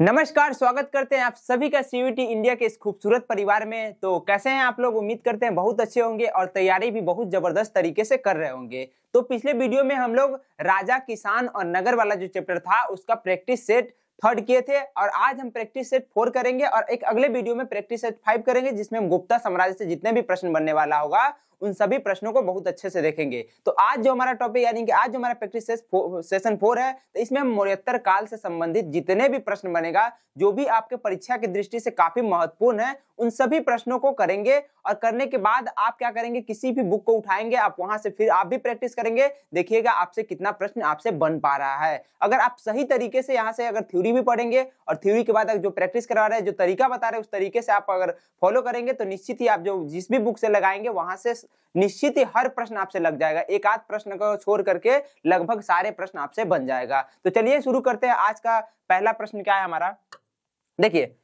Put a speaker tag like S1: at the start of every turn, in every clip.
S1: नमस्कार स्वागत करते हैं आप सभी का टी इंडिया के इस खूबसूरत परिवार में तो कैसे हैं आप लोग उम्मीद करते हैं बहुत अच्छे होंगे और तैयारी भी बहुत जबरदस्त तरीके से कर रहे होंगे तो पिछले वीडियो में हम लोग राजा किसान और नगर वाला जो चैप्टर था उसका प्रैक्टिस सेट थर्ड किए थे और आज हम प्रैक्टिस सेट फोर करेंगे और एक अगले वीडियो में प्रैक्टिस सेट फाइव करेंगे जिसमें हम गुप्ता साम्राज्य से जितने भी प्रश्न बनने वाला होगा उन सभी प्रश्नों को बहुत अच्छे से देखेंगे तो आज जो हमारा टॉपिक यानी कि आज जो हमारा प्रैक्टिस सेशन फोर है तो इसमें हम काल से संबंधित जितने भी प्रश्न बनेगा जो भी आपके परीक्षा की दृष्टि से काफी महत्वपूर्ण है उन सभी प्रश्नों को करेंगे और करने के बाद आप क्या करेंगे किसी भी बुक को उठाएंगे आप वहां से फिर आप भी प्रैक्टिस करेंगे देखिएगा आपसे कितना प्रश्न आपसे बन पा रहा है अगर आप सही तरीके से यहाँ से अगर थ्योरी भी पढ़ेंगे और थ्योरी के बाद जो प्रैक्टिस करवा रहे हैं जो तरीका बता रहे हैं उस तरीके से आप अगर फॉलो करेंगे तो निश्चित ही आप जो जिस भी बुक से लगाएंगे वहां से निश्चित ही हर प्रश्न आपसे लग जाएगा एक आध प्रश्न को छोड़ करके लगभग सारे प्रश्न आपसे बन जाएगा तो चलिए शुरू करते हैं आज का पहला प्रश्न क्या है हमारा देखिए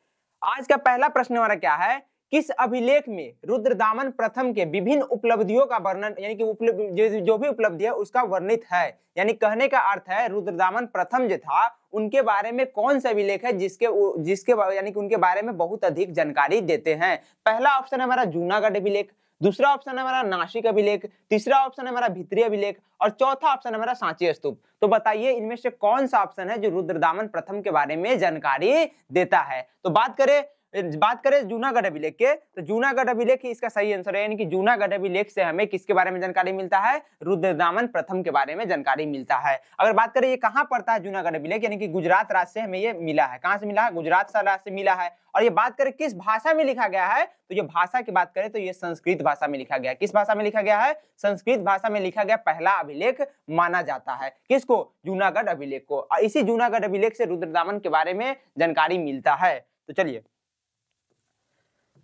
S1: आज का पहला प्रश्न हमारा क्या है किस अभिलेख में रुद्रदामन प्रथम के विभिन्न उपलब्धियों का वर्णन यानी कि जो, जो भी उपलब्धि है उसका वर्णित है यानी कहने का अर्थ है रुद्रदामन प्रथम जो था उनके बारे में कौन सा अभिलेख है जिसके जिसके यानी कि उनके बारे में बहुत अधिक जानकारी देते हैं पहला ऑप्शन है हमारा जूनागढ़ अभिलेख दूसरा ऑप्शन है हमारा नासिक अभिलेख तीसरा ऑप्शन है हमारा भित्री अभिलेख और चौथा ऑप्शन है हमारा सांची स्तूप तो बताइए इनमें से कौन सा ऑप्शन है जो रुद्रदामन प्रथम के बारे में जानकारी देता है तो बात करें बात करें जूनागढ़ अभिलेख के तो जूनागढ़ अभिलेख इसका सही आंसर है यानी कि जूनागढ़ अभिलेख से हमें किसके बारे में जानकारी मिलता है रुद्रदामन प्रथम के बारे में जानकारी मिलता है अगर बात करें ये कहाँ पड़ता है जूनागढ़ अभिलेख यानी कि गुजरात राज्य से हमें ये मिला है कहाँ से मिला है गुजरात राज्य से मिला है और ये बात करें किस भाषा में लिखा गया है तो ये भाषा की बात करें तो ये संस्कृत भाषा में लिखा गया है किस भाषा में लिखा गया है संस्कृत भाषा में लिखा गया पहला अभिलेख माना जाता है किसको जूनागढ़ अभिलेख को और इसी जूनागढ़ अभिलेख से रुद्रदामन के बारे में जानकारी मिलता है तो चलिए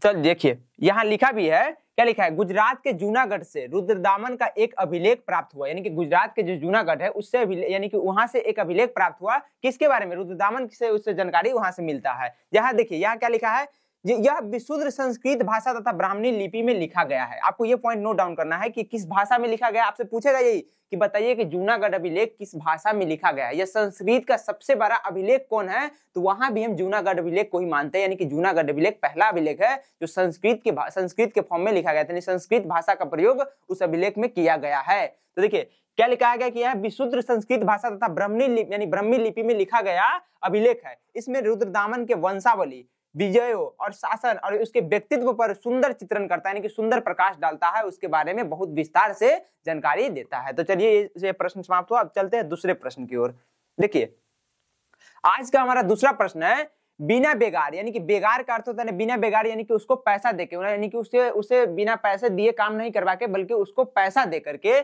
S1: चल देखिए यहाँ लिखा भी है क्या लिखा है गुजरात के जूनागढ़ से रुद्रदामन का एक अभिलेख प्राप्त हुआ यानी कि गुजरात के जो जूनागढ़ है उससे यानी कि वहां से एक अभिलेख प्राप्त हुआ किसके बारे में रुद्रदामन से उससे जानकारी वहां से मिलता है यहाँ देखिए यहाँ क्या लिखा है यह विशुद्ध संस्कृत भाषा तथा ब्राह्मणी लिपि में लिखा गया है आपको यह पॉइंट नोट डाउन करना है कि किस भाषा में लिखा गया आपसे पूछेगा यही कि बताइए कि जूनागढ़ अभिलेख किस भाषा में लिखा गया है यह संस्कृत का सबसे बड़ा अभिलेख कौन है तो वहां भी हम जूनागढ़ अभिलेख को ही मानते हैं यानी कि जूनागढ़ अभिलेख पहला अभिलेख है जो संस्कृत के संस्कृत के फॉर्म में लिखा गया था यानी संस्कृत भाषा का प्रयोग उस अभिलेख में किया गया है तो देखिए क्या लिखा गया कि यह विशुद्ध संस्कृत भाषा तथा ब्रह्मी लिपि यानी ब्रह्मी लिपि में लिखा गया अभिलेख है इसमें रुद्रदामन के वंशावली विजयों और शासन और उसके व्यक्तित्व पर सुंदर चित्रण करता है यानी कि सुंदर प्रकाश डालता है उसके बारे में बहुत विस्तार से जानकारी देता है तो चलिए ये प्रश्न समाप्त हुआ अब चलते हैं दूसरे प्रश्न की ओर देखिए आज का हमारा दूसरा प्रश्न है बिना बेगार यानी कि बेगार का अर्थ होता है बिना बेगार यानी कि उसको पैसा देके यानी कि उसे उसे बिना पैसे दिए काम नहीं करवा के बल्कि उसको पैसा दे करके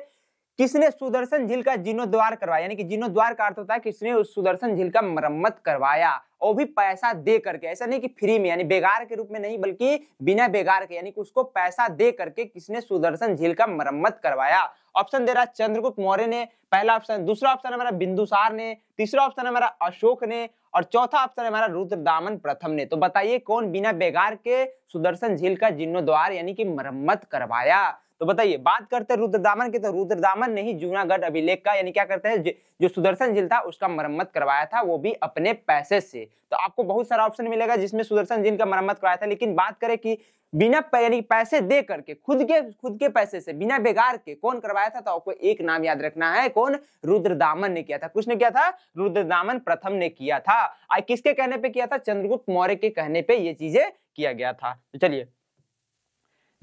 S1: किसने सुदर्शन झील का जीर्णोद्वार करवाया यानी कि जीर्णोद्वार का अर्थ होता है किसने उस सुदर्शन झील का मरम्मत करवाया और भी पैसा दे करके ऐसा नहीं कि फ्री में यानी बेगार के रूप में नहीं बल्कि बिना बेगार के यानी कि उसको पैसा दे करके किसने सुदर्शन झील का मरम्मत करवाया ऑप्शन दे रहा चंद्रगुप्त मौर्य ने पहला ऑप्शन दूसरा ऑप्शन हमारा बिंदुसार ने तीसरा ऑप्शन हमारा अशोक ने और चौथा ऑप्शन हमारा रुद्रदामन प्रथम ने तो बताइए कौन बिना बेगार के सुदर्शन झील का जीर्णोद्वार यानी कि मरम्मत करवाया तो बताइए बात करते हैं रुद्रदामन की तो रुद्रदामन ने ही जूनागढ़ अभिलेख का यानी क्या करते हैं जो सुदर्शन झील था उसका मरम्मत करवाया था वो भी अपने पैसे से तो आपको बहुत सारा ऑप्शन मिलेगा जिसमें सुदर्शन झील का मरम्मत करवाया था लेकिन बात करें कि बिना यानी पैसे दे करके खुद के खुद के पैसे से बिना बेगार के कौन करवाया था तो आपको एक नाम याद रखना है कौन रुद्रदामन ने किया था कुछ ने किया था रुद्रदामन प्रथम ने किया था और किसके कहने पे किया था चंद्रगुप्त मौर्य के कहने पे ये चीजें किया गया था तो चलिए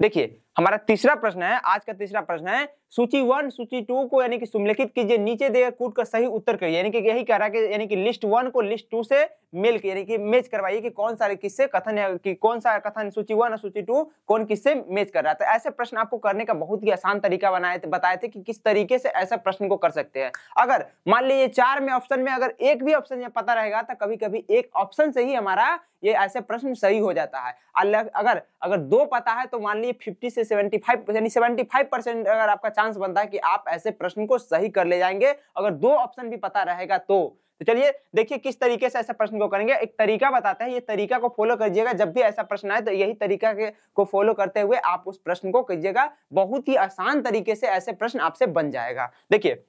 S1: देखिए हमारा तीसरा प्रश्न है आज का तीसरा प्रश्न है सूची वन सूची टू को यानी कि सुमलिखित कीजिए नीचे दिए कूट का सही उत्तर करिए यानी कि यही कह रहा है कि यानी कि लिस्ट वन को लिस्ट टू से मेल यानी कि मैच करवाइए कि कौन सारे किससे कथन है कि कौन सा कथन सूची वन और सूची टू कौन किससे मैच कर रहा है तो ऐसे प्रश्न आपको करने का बहुत ही आसान तरीका बनाए थे बताए थे कि किस तरीके से ऐसा प्रश्न को कर सकते हैं अगर मान लीजिए चार में ऑप्शन में अगर एक भी ऑप्शन पता रहेगा तो कभी कभी एक ऑप्शन से ही हमारा ये ऐसे प्रश्न सही हो जाता है अगर अगर दो पता है तो मान लीजिए फिफ्टी से सेवेंटी फाइव यानी सेवेंटी फाइव परसेंट अगर आपका चांस बनता है कि आप ऐसे प्रश्न को सही कर ले जाएंगे अगर दो ऑप्शन भी पता रहेगा तो तो चलिए देखिए किस तरीके से ऐसा प्रश्न को करेंगे एक तरीका बताते हैं ये तरीका को फॉलो करिएगा जब भी ऐसा प्रश्न आए तो यही तरीका के को फॉलो करते हुए आप उस प्रश्न को कीजिएगा बहुत ही आसान तरीके से ऐसे प्रश्न आपसे बन जाएगा देखिए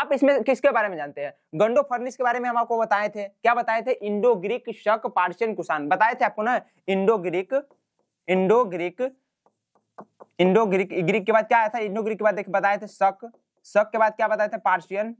S1: आप इसमें किसके बारे में जानते हैं गंडो फर्निस के बारे में हम आपको बताए थे क्या बताए थे Indo Greek Shaka Parthian Kushan बताए थे आपको ना Indo Greek Indo Greek Indo Greek Greek के बाद क्या आया था इंडो ग्रीक के बाद देख बताए थे शक शक के बाद क्या बताए थे पार्शियन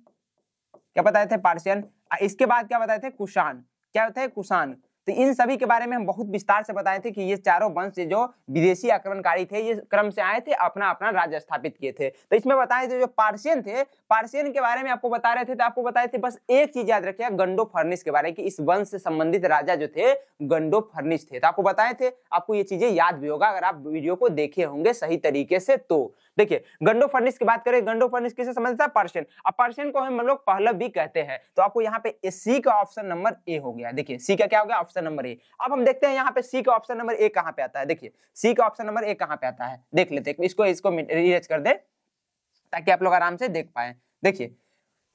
S1: क्या बताए थे पार्शियन इसके बाद क्या बताए थे कुशान क्या बताए कुशान तो इन सभी के बारे में हम बहुत विस्तार से बताए थे कि ये चारों वंश जो विदेशी आक्रमणकारी थे ये क्रम से आए थे अपना अपना राज्य स्थापित किए थे तो इसमें बताए थे जो पार्सियन थे पार्सियन के बारे में आपको बता रहे थे तो आपको बताए थे बस एक चीज याद रखिए गंडो फर्निश के बारे में इस वंश से संबंधित राजा जो थे गंडो फर्निश थे तो आपको बताए थे आपको ये चीजें याद भी होगा अगर आप वीडियो को देखे होंगे सही तरीके से तो देखिए गंडो फर्निश की बात करें गंडो फर्निश किसे समझता है पर्सन अब पर्सन को हम लोग पहला भी कहते हैं तो आपको यहाँ पे सी का ऑप्शन नंबर ए हो गया देखिए सी का क्या हो गया ऑप्शन नंबर ए अब हम देखते हैं यहाँ पे सी का ऑप्शन नंबर ए कहाँ पे आता है देखिए सी का ऑप्शन नंबर ए कहाँ पे आता है देख लेते हैं इसको इसको रिएज कर दे ताकि आप लोग आराम से देख पाए देखिए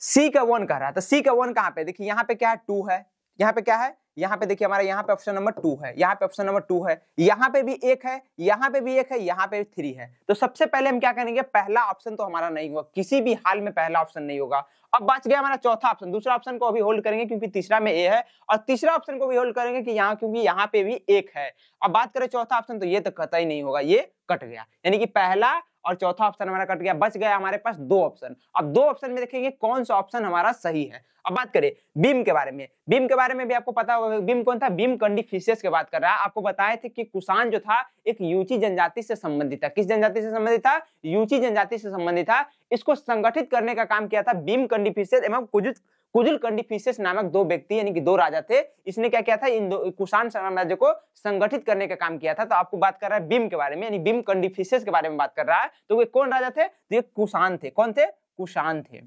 S1: सी का वन कह रहा है तो सी का वन कहाँ पे देखिए यहाँ पे क्या है टू है यहाँ पे क्या है यहाँ पे देखिए हमारा यहाँ पे ऑप्शन नंबर टू है यहाँ पे ऑप्शन नंबर टू है यहाँ पे भी एक है यहाँ पे भी एक है यहाँ पे थ्री है तो सबसे पहले हम क्या करेंगे पहला ऑप्शन तो हमारा नहीं होगा किसी भी हाल में पहला ऑप्शन नहीं होगा अब बच गया हमारा चौथा ऑप्शन दूसरा ऑप्शन को अभी होल्ड करेंगे क्योंकि तीसरा में ए है और तीसरा ऑप्शन को भी होल्ड करेंगे कि यहाँ क्योंकि यहाँ पे भी एक है अब बात करें चौथा ऑप्शन तो ये तो कतई नहीं होगा ये कट गया यानी कि पहला और चौथा ऑप्शन हमारा कट गया बच गया हमारे पास दो ऑप्शन अब दो ऑप्शन में देखेंगे कौन सा ऑप्शन हमारा सही है अब बात करें बीम के बारे में बीम के बारे में भी आपको पता होगा बीम कौन था बीम कंडीफिशियस की बात कर रहा है आपको बताए थे कि कुसान जो था एक यूची जनजाति से संबंधित था किस जनजाति से संबंधित था यूची जनजाति से संबंधित था इसको संगठित करने का काम किया था बीम कंडीफिशियस एवं कुजुल कुजुल कंडीफिशियस नामक दो व्यक्ति यानी कि दो राजा थे इसने क्या किया था इन दो कुशान साम्राज्य को संगठित करने का काम किया था तो आपको बात कर रहा है बीम के बारे में यानी बीम कंडीफिशियस के बारे में बात कर रहा है तो वे कौन राजा थे तो ये कुशान थे कौन थे कुशान थे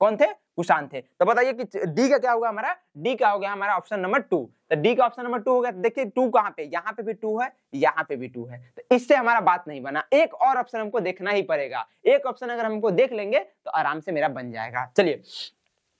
S1: कौन थे कुशान थे तो बताइए कि डी का क्या होगा हमारा डी का हो गया हमारा ऑप्शन नंबर टू तो डी का ऑप्शन नंबर टू हो गया तो देखिए टू कहाँ पे यहाँ पे भी टू है यहाँ पे भी टू है तो इससे हमारा बात नहीं बना एक और ऑप्शन हमको देखना ही पड़ेगा एक ऑप्शन अगर हमको देख लेंगे तो आराम से मेरा बन जाएगा चलिए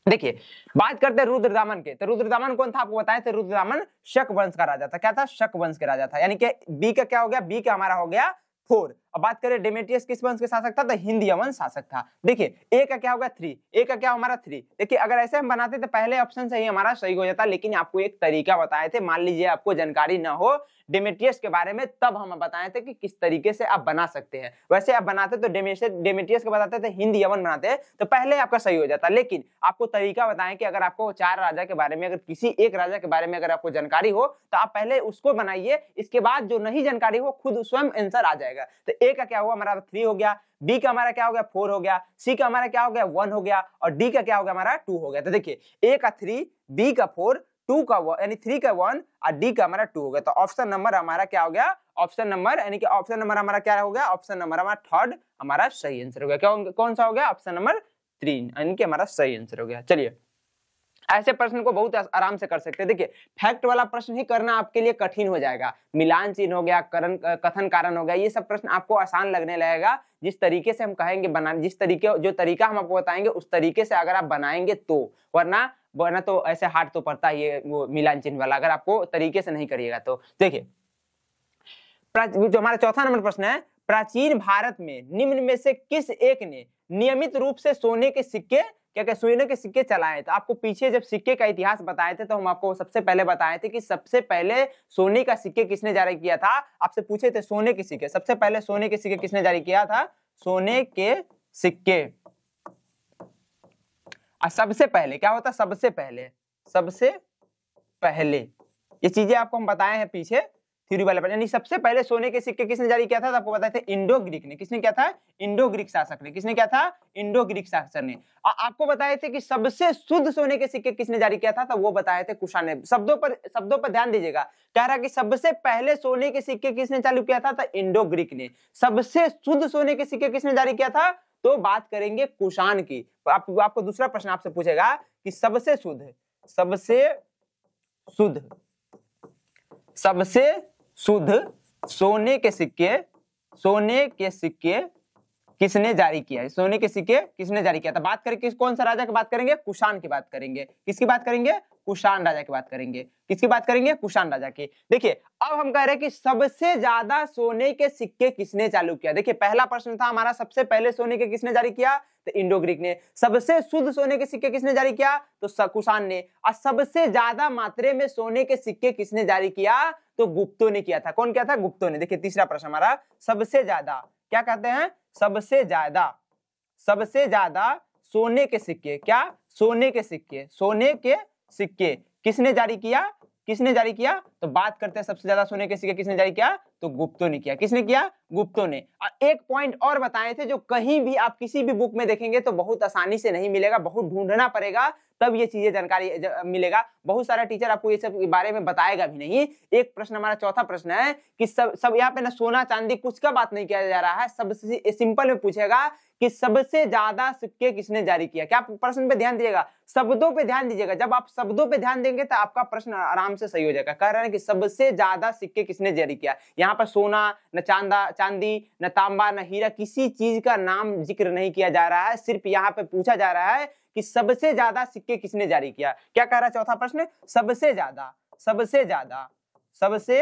S1: देखिए बात करते हैं रुद्रदामन के तो रुद्रदामन कौन था आपको बताए थे तो रुद्रदामन शक वंश का राजा था क्या था शक वंश के राजा था यानी कि बी का क्या हो गया बी का हमारा हो गया फोर अब बात करें डेमेटियस किस वंश के शासक था तो हिंदी वंश शासक था देखिए ए का क्या होगा थ्री ए का क्या हमारा थ्री देखिए अगर ऐसे हम बनाते तो पहले ऑप्शन से ही हमारा सही हो जाता लेकिन आपको एक तरीका बताए थे मान लीजिए आपको जानकारी ना हो डेमेटियस के बारे में तब हम बताए थे कि किस तरीके से आप बना सकते हैं वैसे आप बनाते तो डेमेटियस के बताते थे तो हिंदी यवन बनाते हैं तो पहले आपका सही हो जाता लेकिन आपको तरीका बताएं कि अगर आपको चार राजा के बारे में अगर किसी एक राजा के बारे में अगर आपको जानकारी हो तो आप पहले उसको बनाइए इसके बाद जो नहीं जानकारी हो खुद स्वयं आंसर आ जाएगा तो ए का क्या हुआ हमारा थ्री हो गया बी का हमारा क्या हो गया फोर हो गया सी का हमारा क्या हो गया वन हो गया और डी का क्या हो गया हमारा टू हो गया तो देखिए ए का थ्री बी का फोर टू का वन यानी थ्री का वन और डी का हमारा टू हो गया तो ऑप्शन नंबर हमारा क्या हो गया ऑप्शन नंबर यानी कि ऑप्शन नंबर हमारा क्या हो गया ऑप्शन नंबर हमारा थर्ड हमारा सही आंसर हो गया क्या कौन सा हो गया ऑप्शन नंबर थ्री यानी कि हमारा सही आंसर हो गया चलिए ऐसे प्रश्न को बहुत आराम से कर सकते हैं देखिए फैक्ट वाला प्रश्न ही करना आपके लिए कठिन हो जाएगा मिलान चिन्ह हो गया करन, कथन कारण हो गया ये सब प्रश्न आपको आसान लगने लगेगा जिस तरीके से हम कहेंगे बना जिस तरीके जो तरीका हम आपको बताएंगे उस तरीके से अगर आप बनाएंगे तो वरना वरना तो ऐसे हार्ड तो पड़ता ही है वो मिलान चिन्ह वाला अगर आपको तरीके से नहीं करिएगा तो देखिए जो हमारा चौथा नंबर प्रश्न है प्राचीन भारत में निम्न में से किस एक ने नियमित रूप से सोने के सिक्के क्या क्या सुइनों के सिक्के चलाए थे आपको पीछे जब सिक्के का इतिहास बताए थे तो हम आपको सबसे पहले बताए थे कि सबसे पहले सोने का सिक्के किसने जारी किया था आपसे पूछे थे सोने के सिक्के सबसे पहले सोने के सिक्के किसने जारी किया था सोने के सिक्के सबसे पहले क्या होता सबसे पहले सबसे पहले ये चीजें आपको हम बताए हैं पीछे थ्योरी वाला यानी सबसे पहले सोने के सिक्के किसने जारी किया था तो आपको बताया था इंडो ग्रीक ने किसने क्या था इंडो ग्रीक शासक ने किसने क्या था इंडो ग्रीक शासक ने और आपको बताए थे कि सबसे शुद्ध सोने के सिक्के किसने जारी किया था तो वो बताए थे कुशा ने शब्दों पर शब्दों पर ध्यान दीजिएगा कह रहा कि सबसे पहले सोने के सिक्के किसने चालू किया था तो इंडो ग्रीक ने सबसे शुद्ध सोने के सिक्के किसने जारी किया था तो बात करेंगे कुशान की आप, आपको दूसरा प्रश्न आपसे पूछेगा कि सबसे शुद्ध सबसे शुद्ध सबसे शुद्ध सोने के सिक्के सोने के सिक्के किसने जारी किया है सोने के सिक्के किसने जारी किया था तो बात करें किस कौन सा राजा की बात करेंगे कुशान की बात करेंगे किसकी बात करेंगे कुशान राजा की बात करेंगे किसकी बात करेंगे कुशान राजा की देखिए अब हम कह रहे हैं कि सबसे ज्यादा सोने के सिक्के किसने चालू किया देखिए पहला प्रश्न था हमारा सबसे पहले सोने के किसने जारी किया इंडो ग्रीक ने सबसे शुद्ध सोने के सिक्के किसने जारी किया तो सकुशान ने और सबसे ज्यादा मात्रे में सोने के सिक्के किसने जारी किया तो गुप्तों ने किया था कौन किया था गुप्तों ने देखिए तीसरा प्रश्न हमारा सबसे ज्यादा क्या कहते हैं सबसे ज्यादा सबसे ज्यादा सोने के सिक्के क्या सोने के सिक्के सोने के सिक्के किसने जारी किया किसने जारी किया तो बात करते हैं सबसे ज्यादा सोने के सिक्के किसने जारी किया तो गुप्तो ने किया किसने किया गुप्तो ने एक पॉइंट और बताए थे जो कहीं भी आप किसी भी बुक में देखेंगे तो बहुत आसानी से नहीं मिलेगा बहुत ढूंढना पड़ेगा तब ये चीजें जानकारी मिलेगा बहुत सारा टीचर आपको ये सब बारे में बताएगा भी नहीं एक प्रश्न हमारा चौथा प्रश्न है कि सब सब यहाँ पे ना सोना चांदी कुछ का बात नहीं किया जा रहा है सबसे सिंपल में पूछेगा कि सबसे ज्यादा सिक्के किसने जारी किया क्या आप प्रश्न पे ध्यान दीजिएगा शब्दों पे ध्यान दीजिएगा जब आप शब्दों पे ध्यान देंगे तो आपका प्रश्न आराम से सही हो जाएगा कह रहे हैं कि सबसे ज्यादा सिक्के किसने जारी किया यहाँ पर सोना न चांदा चांदी न तांबा न हीरा किसी चीज का नाम जिक्र नहीं किया जा रहा है सिर्फ यहाँ पे पूछा जा रहा है कि सबसे ज्यादा सिक्के किसने जारी किया क्या कह रहा है चौथा प्रश्न सबसे ज्यादा सबसे ज्यादा सबसे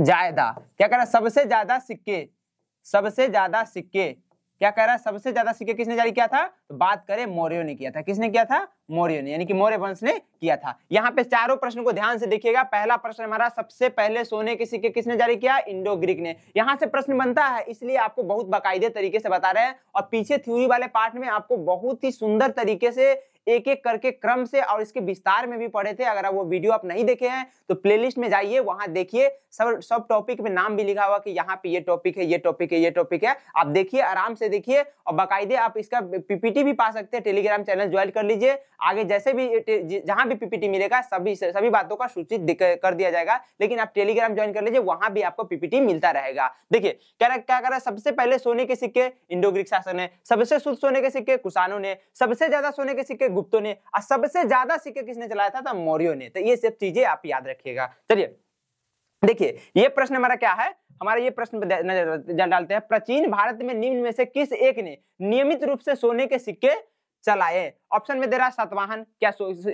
S1: ज्यादा क्या कह रहा है सबसे ज्यादा सिक्के सबसे ज्यादा सिक्के क्या कह रहा है सबसे ज्यादा सिक्के किसने जारी किया था तो बात करें मौर्य ने किया था किसने किया था मौर्य ने यानी कि मौर्य वंश ने किया था यहाँ पे चारों प्रश्न को ध्यान से देखिएगा पहला प्रश्न हमारा सबसे पहले सोने के सिक्के किसने जारी किया इंडो ग्रीक ने यहाँ से प्रश्न बनता है इसलिए आपको बहुत बाकायदे तरीके से बता रहे हैं और पीछे थ्यूरी वाले पार्ट में आपको बहुत ही सुंदर तरीके से एक एक करके क्रम से और इसके विस्तार में भी पढ़े थे अगर आप वो वीडियो आप नहीं देखे हैं तो प्लेलिस्ट में जाइए वहां देखिए सब सब टॉपिक में नाम भी लिखा हुआ कि यहाँ पे ये टॉपिक है ये टॉपिक है ये टॉपिक है आप देखिए आराम से देखिए और बाकायदे आप इसका पीपीटी भी पा सकते हैं टेलीग्राम चैनल ज्वाइन कर लीजिए आगे जैसे भी जहां भी पीपीटी मिलेगा सभी सभी बातों का सूचित कर दिया जाएगा लेकिन आप टेलीग्राम ज्वाइन कर लीजिए वहां भी आपको पीपीटी मिलता रहेगा देखिए क्या क्या करा सबसे पहले सोने के सिक्के इंडो ग्रिक शासन ने सबसे शुद्ध सोने के सिक्के कुसानों ने सबसे ज्यादा सोने के सिक्के गुप्तों ने और सबसे ज्यादा सिक्के किसने चलाया था, था मौर्यो ने तो ये सब चीजें आप याद रखिएगा चलिए देखिए ये प्रश्न हमारा क्या है हमारा ये प्रश्न नजर डालते हैं प्राचीन भारत में निम्न में से किस एक ने नियमित रूप से सोने के सिक्के चलाए ऑप्शन में दे रहा है सतवाहन क्या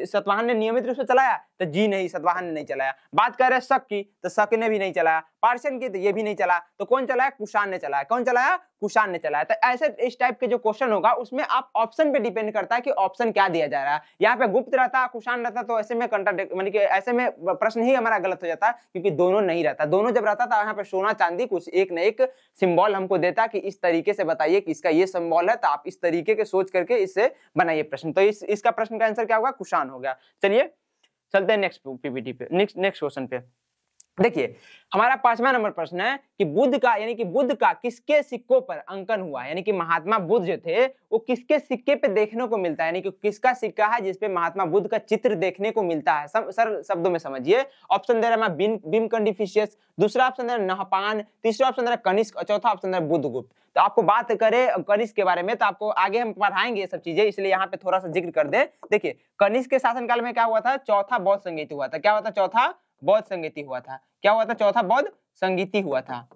S1: सतवाहन ने नियमित रूप से चलाया तो जी नहीं सतवाहन ने नहीं चलाया बात कर रहे हैं शक की तो शक ने भी नहीं चलाया पार्सन की तो ये भी नहीं चला तो कौन चलाया कुशान ने चलाया कौन चलाया कुशान ने चलाया तो ऐसे इस टाइप के जो क्वेश्चन होगा उसमें आप ऑप्शन पे डिपेंड करता है कि ऑप्शन क्या दिया जा रहा है यहाँ पे गुप्त रहता कुशान रहता तो ऐसे में कंट्राडिक्ट मतलब ऐसे में प्रश्न ही हमारा गलत हो जाता क्योंकि दोनों नहीं रहता दोनों जब रहता था तो यहाँ पे सोना चांदी कुछ एक न एक सिम्बॉल हमको देता कि इस तरीके से बताइए कि इसका ये सिम्बॉल है तो आप इस तरीके के सोच करके इससे बनाइए प्रश्न प्रश्न तो इस इसका प्रश्न का आंसर क्या होगा कुशान हो गया चलिए चलते हैं नेक्स्ट पीपीटी पे नेक्स्ट नेक्स्ट क्वेश्चन पे देखिए हमारा पांचवा नंबर प्रश्न है कि बुद्ध का यानी कि बुद्ध का किसके सिक्कों पर अंकन हुआ यानी कि महात्मा बुद्ध जो थे वो किसके सिक्के पे देखने को मिलता है यानी कि किसका सिक्का है जिसपे महात्मा बुद्ध का चित्र देखने को मिलता है सब सर शब्दों में समझिए ऑप्शन दे रहा है मैं बिम कंडिफिशियस दूसरा ऑप्शन दे रहा नहपान तीसरा ऑप्शन दे रहा कनिष्क और चौथा ऑप्शन दे रहा बुद्धगुप्त तो आपको बात करें कनिष्क के बारे में तो आपको आगे हम पढ़ाएंगे ये सब चीजें इसलिए यहाँ पे थोड़ा सा जिक्र कर दे देखिए कनिष्क के शासनकाल में क्या हुआ था चौथा बौद्ध संगीत हुआ था क्या हुआ था चौथा बौद्ध संगीति हुआ था क्या हुआ था चौथा बौद्ध संगीति हुआ था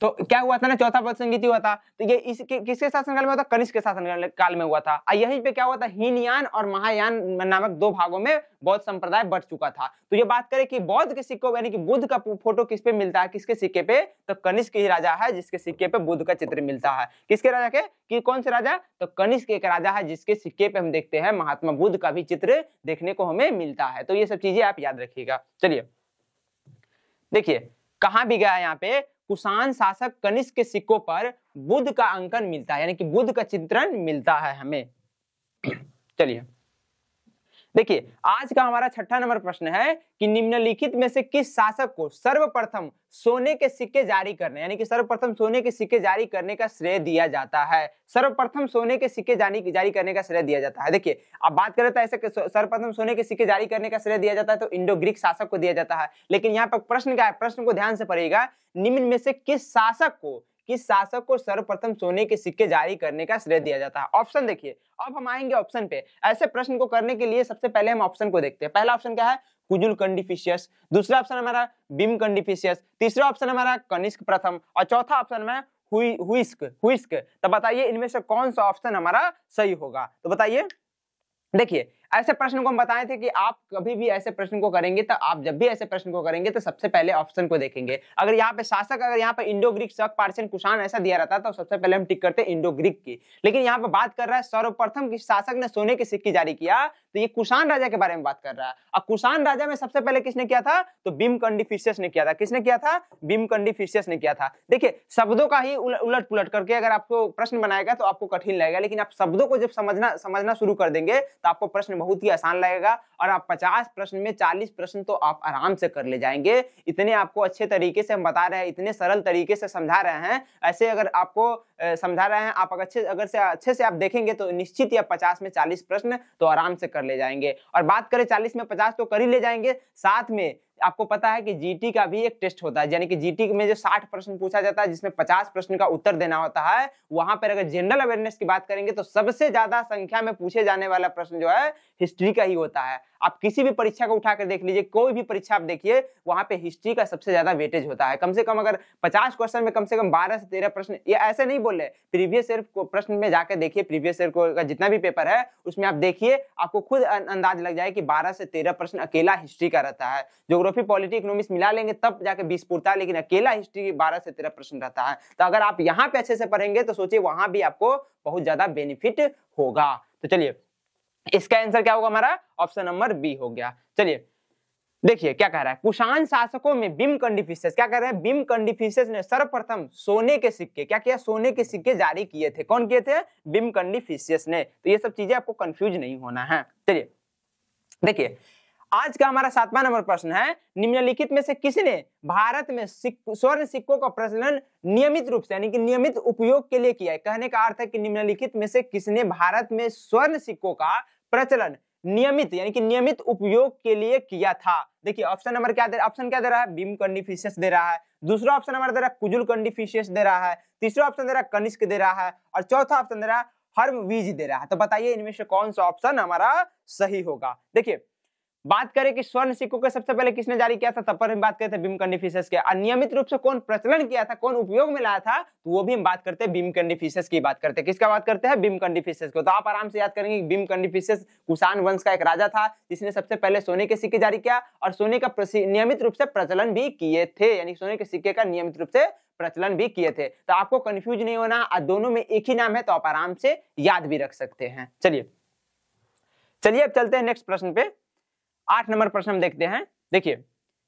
S1: तो क्या हुआ था ना चौथा पद संगीति हुआ था तो ये इस कि, किसके शासनकाल में हुआ था कनिष्क के शासन काल में हुआ था यही पे क्या हुआ था हीनयान और महायान नामक दो भागों में बौद्ध संप्रदाय बढ़ चुका था तो ये बात करें कि बौद्ध के सिक्को यानी कि बुद्ध का फोटो किस पे मिलता है किसके सिक्के पे तो कनिष्क ही राजा है जिसके सिक्के पे बुद्ध का चित्र मिलता है किसके राजा के कि कौन से राजा तो कनिष्क एक राजा है जिसके सिक्के पे हम देखते हैं महात्मा बुद्ध का भी चित्र देखने को हमें मिलता है तो ये सब चीजें आप याद रखिएगा चलिए देखिए कहा भी गया यहाँ पे कुषाण शासक कनिष्क के सिक्कों पर बुद्ध का अंकन मिलता है यानी कि बुद्ध का चित्रण मिलता है हमें चलिए देखिए आज का हमारा छठा नंबर प्रश्न है कि निम्नलिखित में से किस शासक को सर्वप्रथम सोने के सिक्के जारी करने यानी कि सर्वप्रथम सोने के सिक्के जारी करने का श्रेय दिया जाता है सर्वप्रथम सोने के सिक्के जारी जारी करने का श्रेय दिया जाता है देखिए अब बात करें तो ऐसे सर्वप्रथम सोने के सिक्के जारी करने का श्रेय दिया जाता है तो इंडो ग्रीक शासक को दिया जाता है लेकिन यहाँ पर प्रश्न क्या है प्रश्न को ध्यान से पड़ेगा निम्न में से किस शासक को कि शासक को सर्वप्रथम सोने के सिक्के जारी करने का श्रेय दिया जाता है ऑप्शन देखिए अब हम आएंगे ऑप्शन पे ऐसे प्रश्न को करने के लिए सबसे पहले हम ऑप्शन को देखते हैं पहला ऑप्शन क्या है कुजुल कंडिफिशियस दूसरा ऑप्शन हमारा बिम कंडिफिशियस तीसरा ऑप्शन हमारा कनिष्क प्रथम और चौथा ऑप्शन में हुईस्क हुईस्क तो बताइए इनमें से कौन सा ऑप्शन हमारा सही होगा तो बताइए देखिए ऐसे प्रश्न को हम बताए थे कि आप कभी भी ऐसे प्रश्न को करेंगे तो आप जब भी ऐसे प्रश्न को करेंगे तो सबसे पहले ऑप्शन को देखेंगे अगर यहाँ पे शासक अगर यहाँ पे Indo Greek Shaka Parthian Kushan ऐसा दिया रहता तो सबसे पहले हम टिक करते इंडो ग्रीक की लेकिन यहाँ पे बात कर रहा है सर्वप्रथम कि शासक ने सोने के सिक्के जारी किया तो ये कुशान राजा के बारे में बात कर रहा है और कुशान राजा में सबसे पहले किसने किया था तो बिम कंडीफिशियस ने किया था किसने किया था बिम कंडीफिशियस ने किया था देखिए शब्दों का ही उलट पुलट करके अगर आपको प्रश्न बनाएगा तो आपको कठिन लगेगा लेकिन आप शब्दों को जब समझना समझना शुरू कर देंगे तो आपको प्रश्न बहुत ही आसान लगेगा और आप 50 प्रश्न में 40 प्रश्न तो आप आराम से कर ले जाएंगे इतने आपको अच्छे तरीके से हम बता रहे हैं इतने सरल तरीके से समझा रहे हैं ऐसे अगर आपको समझा रहे हैं आप अच्छे अगर से अच्छे से आप देखेंगे तो निश्चित ही आप पचास में चालीस प्रश्न तो आराम से कर ले जाएंगे और बात करें चालीस में पचास तो कर ही ले जाएंगे साथ में आपको पता है कि जीटी का भी एक टेस्ट होता है यानी कि जीटी में जो 60 प्रश्न पूछा जाता है जिसमें 50 प्रश्न का उत्तर देना होता है वहां पर अगर जनरल अवेयरनेस की बात करेंगे तो सबसे ज्यादा संख्या में पूछे जाने वाला प्रश्न जो है हिस्ट्री का ही होता है आप किसी भी परीक्षा को उठाकर देख लीजिए कोई भी परीक्षा आप देखिए वहां पे हिस्ट्री का सबसे ज्यादा वेटेज होता है कम से कम अगर पचास क्वेश्चन में कम से कम बारह से तेरह प्रश्न ये ऐसे नहीं बोल रहे प्रीवियस ईयर प्रश्न में जाकर देखिए प्रीवियस ईयर का जितना भी पेपर है उसमें आप देखिए आपको खुद अं-, अंदाज लग जाए कि बारह से तेरह प्रश्न अकेला हिस्ट्री का रहता है जोग्राफी पॉलिटी इकोनॉमिक्स मिला लेंगे तब जाके बीस पूर्ता है लेकिन अकेला हिस्ट्री बारह से तेरह प्रश्न रहता है तो अगर आप यहाँ पे अच्छे से पढ़ेंगे तो सोचिए वहां भी आपको बहुत ज्यादा बेनिफिट होगा तो चलिए इसका आंसर क्या होगा हमारा ऑप्शन नंबर बी हो गया चलिए देखिए क्या कह रहा है कुशान शासकों में बिम कंडीफिशियस क्या कह रहे हैं बिम कंडीफिशियस ने सर्वप्रथम सोने के सिक्के क्या किया सोने के सिक्के जारी किए थे कौन किए थे बिम कंडीफिशियस ने तो ये सब चीजें आपको कंफ्यूज नहीं होना है चलिए देखिए आज का हमारा सातवां नंबर प्रश्न है निम्नलिखित में से किसने भारत में स्वर्ण सिक्कों का प्रचलन नियमित रूप से यानी कि नियमित उपयोग के लिए किया है कहने का अर्थ है कि निम्नलिखित में से किसने भारत में स्वर्ण सिक्कों का प्रचलन नियमित यानी कि नियमित उपयोग के लिए किया था देखिए ऑप्शन नंबर क्या दे ऑप्शन क्या दे रहा है बीम कंडीफिशियस दे रहा है दूसरा ऑप्शन नंबर दे रहा है कुजुल कंडीफिशियस दे रहा है तीसरा ऑप्शन दे रहा है कनिष्क दे रहा है और चौथा ऑप्शन दे रहा है हर्म वीज दे रहा है तो बताइए इनमें से कौन सा ऑप्शन हमारा सही होगा देखिए बात करें कि स्वर्ण सिक्कों को सबसे पहले किसने जारी किया था तब पर हम बात करते हैं भीमकंडी के अनियमित रूप से कौन प्रचलन किया था कौन उपयोग में लाया था तो वो भी हम बात करते हैं बीम फिशेस की बात करते हैं किसका बात करते हैं बीम फिशेस को तो आप आराम से याद करेंगे बीम फिशेस कुषाण वंश का एक राजा था जिसने सबसे पहले सोने के सिक्के जारी किया और सोने का नियमित रूप से प्रचलन भी किए थे यानी सोने के सिक्के का नियमित रूप से प्रचलन भी किए थे तो आपको कंफ्यूज नहीं होना और दोनों में एक ही नाम है तो आप आराम से याद भी रख सकते हैं चलिए चलिए अब चलते हैं नेक्स्ट प्रश्न पे आठ नंबर प्रश्न हम देखते हैं देखिए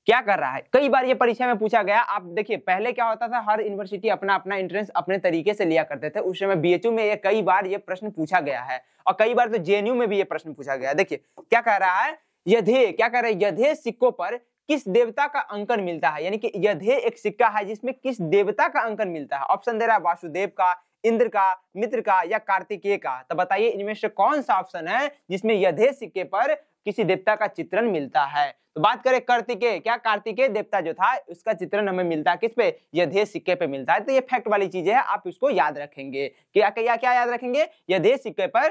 S1: क्या कर रहा है कई बार ये परीक्षा में पूछा गया आप देखिए पहले क्या होता था हर यूनिवर्सिटी अपना अपना एंट्रेंस अपने तरीके से लिया करते थे उस समय बीएचयू में ये कई बार ये प्रश्न पूछा गया है और कई बार तो जेएनयू में भी ये प्रश्न पूछा गया देखिए क्या कह रहा है यधे क्या कह रहा है यधे सिक्कों पर किस देवता का अंकन मिलता है यानी कि यधे एक सिक्का है जिसमें किस देवता का अंकन मिलता है ऑप्शन दे रहा है वासुदेव का इंद्र का मित्र का या कार्तिकेय का तो बताइए इनमें से कौन सा ऑप्शन है जिसमें यधे सिक्के पर किसी देवता का चित्रण मिलता है तो बात करें कार्तिकेय क्या कार्तिकेय देवता जो था उसका चित्रण हमें मिलता है किस पे यधे सिक्के पे मिलता है तो ये फैक्ट वाली चीज है आप इसको याद रखेंगे क्या क्या क्या याद रखेंगे यधे सिक्के पर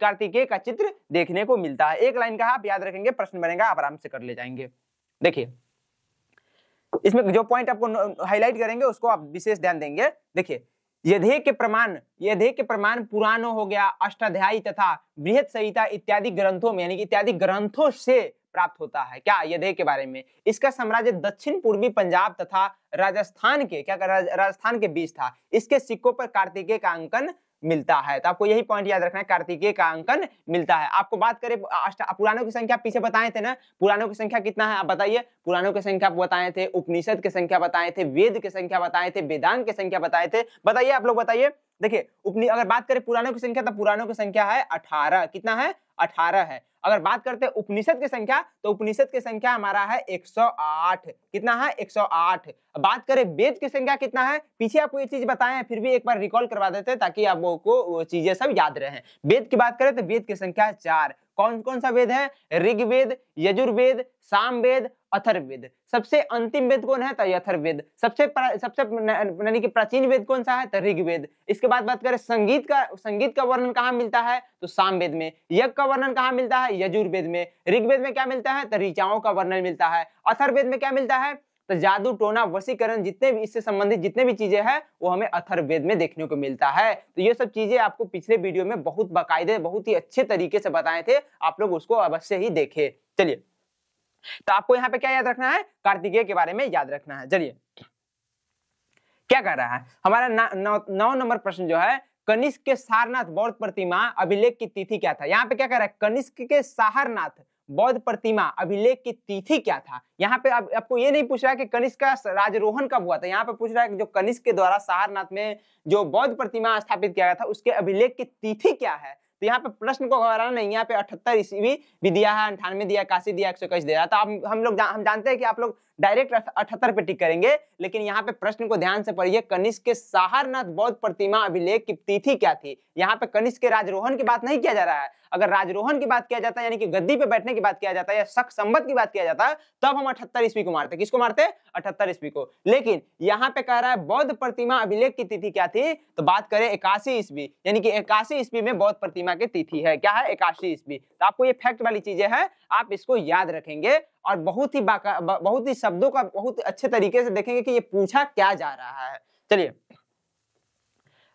S1: कार्तिकेय का चित्र देखने को मिलता है एक लाइन का आप याद रखेंगे प्रश्न बनेगा आप आराम से कर ले जाएंगे देखिए इसमें जो पॉइंट आपको हाईलाइट करेंगे उसको आप विशेष ध्यान देंगे देखिए यधे के प्रमाण यधे के प्रमाण पुराण हो गया अष्टाध्यायी तथा बृहद सहिता इत्यादि ग्रंथों में यानी कि इत्यादि ग्रंथों से प्राप्त होता है क्या यदे के बारे में इसका साम्राज्य दक्षिण पूर्वी पंजाब तथा राजस्थान के क्या राजस्थान के बीच था इसके सिक्कों पर कार्तिकेय का अंकन मिलता है तो आपको यही पॉइंट याद रखना है कार्तिकीय का अंकन मिलता है आपको बात करें पुराणों की संख्या पीछे बताए थे ना पुराणों की संख्या कितना है आप बताइए पुराणों की संख्या बताए थे उपनिषद की संख्या बताए थे वेद की संख्या बताए थे वेदांत की संख्या बताए थे बताइए आप लोग बताइए देखिए उपनि अगर बात करें पुराणों की संख्या तो पुराणों की संख्या है अठारह कितना है अठारह है अगर बात करते हैं उपनिषद की संख्या तो उपनिषद की संख्या हमारा है 108 कितना है 108 बात करें वेद की संख्या कितना है पीछे आपको ये चीज बताए हैं फिर भी एक बार रिकॉल करवा देते हैं ताकि आप को वो चीजें सब याद रहे वेद की बात करें तो वेद की संख्या चार कौन कौन सा वेद है ऋग्वेद यजुर्वेद सामवेद अथर्वेद सबसे अंतिम वेद कौन है तो यथर्वेद सबसे सबसे यानी कि प्राचीन वेद कौन सा है तो ऋग्वेद इसके बाद बात करें संगीत का संगीत का वर्णन कहाँ मिलता है तो सामवेद में यज्ञ का वर्णन कहाँ मिलता है यजुर्वेद में ऋग्वेद में क्या मिलता है तो ऋचाओं का वर्णन मिलता है अथर्वेद में क्या मिलता है तो जादू टोना वशीकरण जितने भी इससे संबंधित जितने भी चीजें हैं वो हमें अथर्वेद में देखने को मिलता है तो ये सब चीजें आपको पिछले वीडियो में बहुत बाकायदे बहुत ही अच्छे तरीके से बताए थे आप लोग उसको अवश्य ही देखें चलिए तो आपको यहाँ पे क्या याद रखना है कार्तिकेय के बारे में याद रखना है चलिए क्या कह रहा है हमारा नौ नंबर प्रश्न जो है कनिष्क के सारनाथ बौद्ध प्रतिमा अभिलेख की तिथि क्या था यहाँ पे क्या कह रहा है कनिष्क के सारनाथ बौद्ध प्रतिमा अभिलेख की तिथि क्या था यहाँ पे आप, आपको ये नहीं पूछ रहा है कि कनिष्क का राजरोहन कब हुआ था यहाँ पे पूछ रहा है कि जो कनिष्क के द्वारा सारनाथ में जो बौद्ध प्रतिमा स्थापित किया गया था उसके अभिलेख की तिथि क्या है तो यहाँ पे प्रश्न को घबराना नहीं यहाँ पे अठहत्तर ईस्वी भी दिया है अंठानवे दिया इक्यासी दिया एक सौ इक्कीस दिया तो आप हम लोग जा, हम जानते हैं कि आप लोग डायरेक्ट अठहत्तर पे टिक करेंगे लेकिन यहाँ पे प्रश्न को ध्यान से पढ़िए कनिष्क के सहारनाथ बौद्ध प्रतिमा अभिलेख की तिथि क्या थी यहाँ पे कनिष्क के राजरोहन की बात नहीं किया जा रहा है अगर राजरोहन की बात किया जाता है यानी कि गद्दी पे बैठने की बात किया जाता है या शक संबत की बात किया जाता है तब हम अठहत्तर ईस्वी को मारते किसको मारते अठहत्तर ईस्वी को लेकिन यहाँ पे कह रहा है बौद्ध प्रतिमा अभिलेख की तिथि क्या थी तो बात करें इक्यासी ईस्वी यानी कि इक्यासी ईस्वी में बौद्ध प्रतिमा की तिथि है क्या है इक्यासी ईस्वी तो आपको ये फैक्ट वाली चीजें हैं आप इसको याद रखेंगे और बहुत ही बहुत ही शब्दों का बहुत अच्छे तरीके से देखेंगे कि ये पूछा क्या जा रहा है चलिए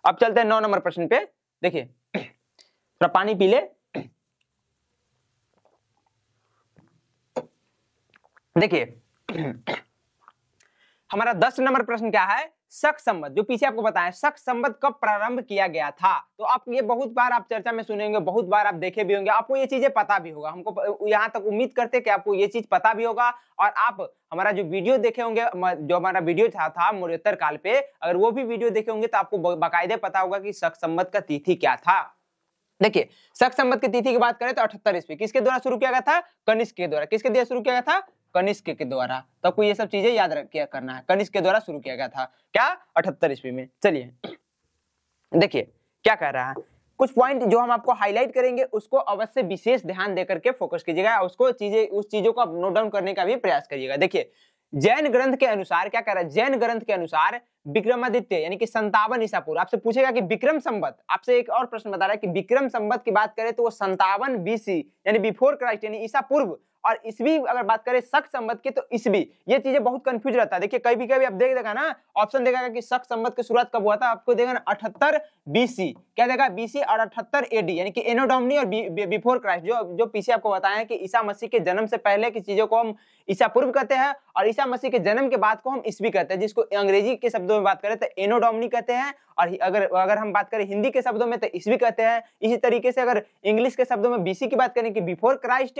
S1: अब चलते हैं नौ नंबर प्रश्न पे देखिए थोड़ा पानी पी ले देखिए हमारा दस नंबर प्रश्न क्या है शक संबद्ध जो पीछे आपको बताया शक संबद्ध कब प्रारंभ किया गया था तो आप ये बहुत बार आप चर्चा में सुनेंगे बहुत बार आप देखे भी होंगे आपको ये चीजें पता भी होगा हमको यहाँ तक उम्मीद करते हैं कि आपको ये चीज पता भी होगा और आप हमारा जो वीडियो देखे होंगे जो हमारा वीडियो था, था मौर्योत्तर काल पे अगर वो भी वीडियो देखे होंगे तो आपको बाकायदे पता होगा कि शक संबद्ध का तिथि क्या था देखिए शक संबद्ध की तिथि की बात करें तो अठहत्तर ईस्वी किसके द्वारा शुरू किया गया था कनिष्क के द्वारा किसके द्वारा शुरू किया गया था कनिष्क के द्वारा तो आपको ये सब चीजें याद किया करना है कनिष्क के द्वारा शुरू किया गया था क्या अठहत्तर ईस्वी में चलिए देखिए क्या कह रहा है कुछ पॉइंट जो हम आपको हाईलाइट करेंगे उसको अवश्य विशेष ध्यान देकर के फोकस कीजिएगा उसको चीजें उस चीजों को नोट डाउन करने का भी प्रयास करिएगा देखिए जैन ग्रंथ के अनुसार क्या कह रहा है जैन ग्रंथ के अनुसार विक्रमादित्य यानी कि संतावन ईसा पूर्व आपसे पूछेगा कि विक्रम संबत आपसे एक और प्रश्न बता रहा है कि विक्रम संबत की बात करें तो वो संतावन बीसी यानी बिफोर क्राइस्ट यानी ईसा पूर्व और इस भी अगर बात करें शक संबंध की तो इस भी ये चीजें बहुत कंफ्यूज रहता है देखिए कभी कभी आप देख देगा ना ऑप्शन देखा कि शक संबंध की शुरुआत कब हुआ था आपको देगा ना अठहत्तर बीसी क्या देगा बीसी और अठहत्तर एडी यानी कि एनोडोमनी और बिफोर क्राइस्ट जो जो पीछे आपको बताया कि ईसा मसीह के जन्म से पहले की चीजों को हम ईसा पूर्व कहते हैं और ईसा मसीह के जन्म के बाद को हम ईस्वी कहते हैं जिसको अंग्रेजी के शब्दों में बात करें तो एनोडोमनी कहते हैं और अगर अगर हम बात करें हिंदी के शब्दों में तो ईस्वी कहते हैं इसी तरीके से अगर इंग्लिश के शब्दों में बीसी की बात करें कि बिफोर क्राइस्ट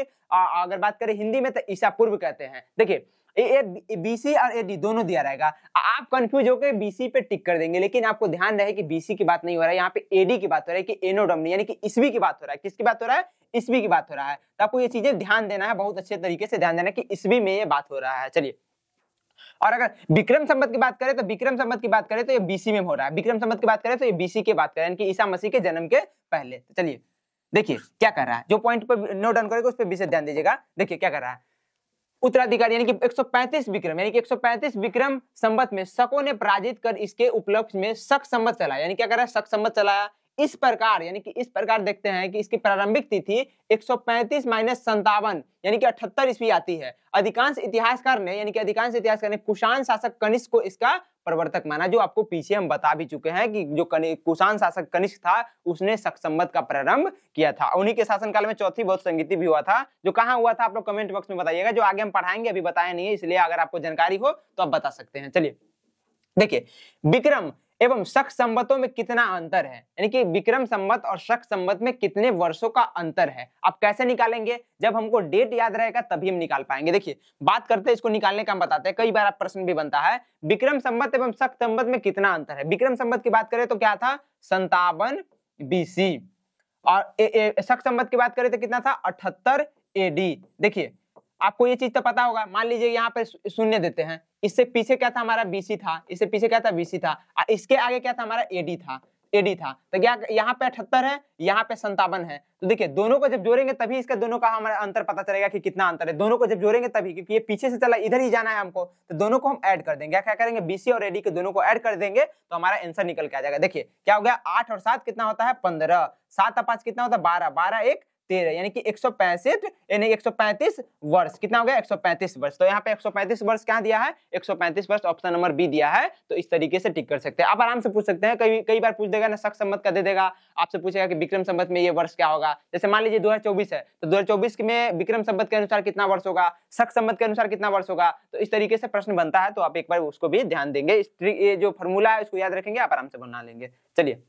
S1: अगर बात करें हिंदी में तो ईसा पूर्व कहते हैं देखिए ए बीसी और ए डी दोनों दिया रहेगा आप कंफ्यूज होकर बीसी पे टिक कर देंगे लेकिन आपको ध्यान रहे कि बीसी की बात नहीं हो रहा है यहाँ पे एडी की बात हो रही है कि एनोडमनी यानी कि ईस्वी की बात हो रहा है किसकी बात हो रहा है ईस्वी की बात हो रहा है तो आपको ये चीजें ध्यान देना है बहुत अच्छे तरीके से ध्यान देना की ईस्वी में ये बात हो रहा है चलिए और अगर विक्रम संबत की बात करें तो विक्रम संबत की बात करें तो ये बीसी में हो रहा है विक्रम संबत की बात करें तो ये बीसी की बात करें कि ईसा मसीह के जन्म के पहले चलिए देखिए क्या कर रहा है जो पॉइंट पर नोट डाउन करेगा उस पर विशेष ध्यान दीजिएगा देखिए क्या कर रहा है उत्तराधिकारी यानी कि 135 विक्रम यानी कि 135 विक्रम संबत में सको ने पराजित कर इसके उपलक्ष्य में सख संबत चलाया यानी क्या कर रहा है सख संबत चलाया इस प्रकार यानी कि इस प्रकार देखते हैं कि इसकी प्रारंभिक तिथि 135 माइनस संतावन यानी कि अठहत्तर ईस्वी आती है अधिकांश इतिहासकार ने यानी कि अधिकांश इतिहासकार ने कुशान शासक कनिष्क को इसका प्रवर्तक माना जो आपको पीछे हम बता भी चुके हैं कि जो कुशान शासक कनिष्क था उसने सकसंबत का प्रारंभ किया था उन्हीं के शासनकाल में चौथी बहुत संगीति भी हुआ था जो कहाँ हुआ था आप लोग कमेंट बॉक्स में बताइएगा जो आगे हम पढ़ाएंगे अभी बताया नहीं है इसलिए अगर आपको जानकारी हो तो आप बता सकते हैं चलिए देखिए विक्रम एवं शख संबतों में कितना अंतर है यानी कि विक्रम संबत और शख संबत में कितने वर्षों का अंतर है आप कैसे निकालेंगे जब हमको डेट याद रहेगा तभी हम निकाल पाएंगे देखिए बात करते हैं इसको निकालने का हम बताते हैं कई बार आप प्रश्न भी बनता है विक्रम संबत एवं शख संबत में कितना अंतर है विक्रम संबत की बात करें तो क्या था संतावन बीसी और शख संबत की बात करें तो कितना था अठहत्तर एडी देखिए आपको ये चीज तो पता होगा मान लीजिए यहाँ पे शून्य देते हैं इससे पीछे क्या था हमारा बीसी था इससे पीछे क्या था बीसी था इसके आगे क्या था हमारा एडी था एडी था तो क्या यहाँ पे अठहत्तर है यहाँ पे संतावन है तो देखिए दोनों को जब जोड़ेंगे तभी इसका दोनों का हमारा अंतर पता चलेगा कि कितना अंतर है दोनों को जब जोड़ेंगे तभी क्योंकि ये पीछे से चला इधर ही जाना है हमको तो दोनों को हम ऐड कर देंगे क्या करेंगे बीसी और एडी के दोनों को ऐड कर देंगे तो हमारा आंसर निकल के आ जाएगा देखिए क्या हो गया आठ और सात कितना होता है पंद्रह सात और पांच कितना होता है बारह बारह एक तेरह यानी कि एक सौ पैंसठ यानी एक सौ पैंतीस वर्ष कितना हो गया एक सौ पैंतीस वर्ष तो यहाँ पे एक सौ पैंतीस वर्ष क्या दिया है एक सौ पैंतीस वर्ष ऑप्शन नंबर बी दिया है तो इस तरीके से टिक कर सकते हैं आप आराम से पूछ सकते हैं कई कई बार पूछ देगा ना शक संबत का दे देगा आपसे पूछेगा कि विक्रम संबत में ये वर्ष क्या होगा जैसे मान लीजिए दो है तो दो में विक्रम संबत के अनुसार कितना वर्ष होगा शक संबत के अनुसार कितना वर्ष होगा तो इस तरीके से प्रश्न बनता है तो आप एक बार उसको भी ध्यान देंगे ये जो फॉर्मूला है उसको याद रखेंगे आप आराम से बना लेंगे चलिए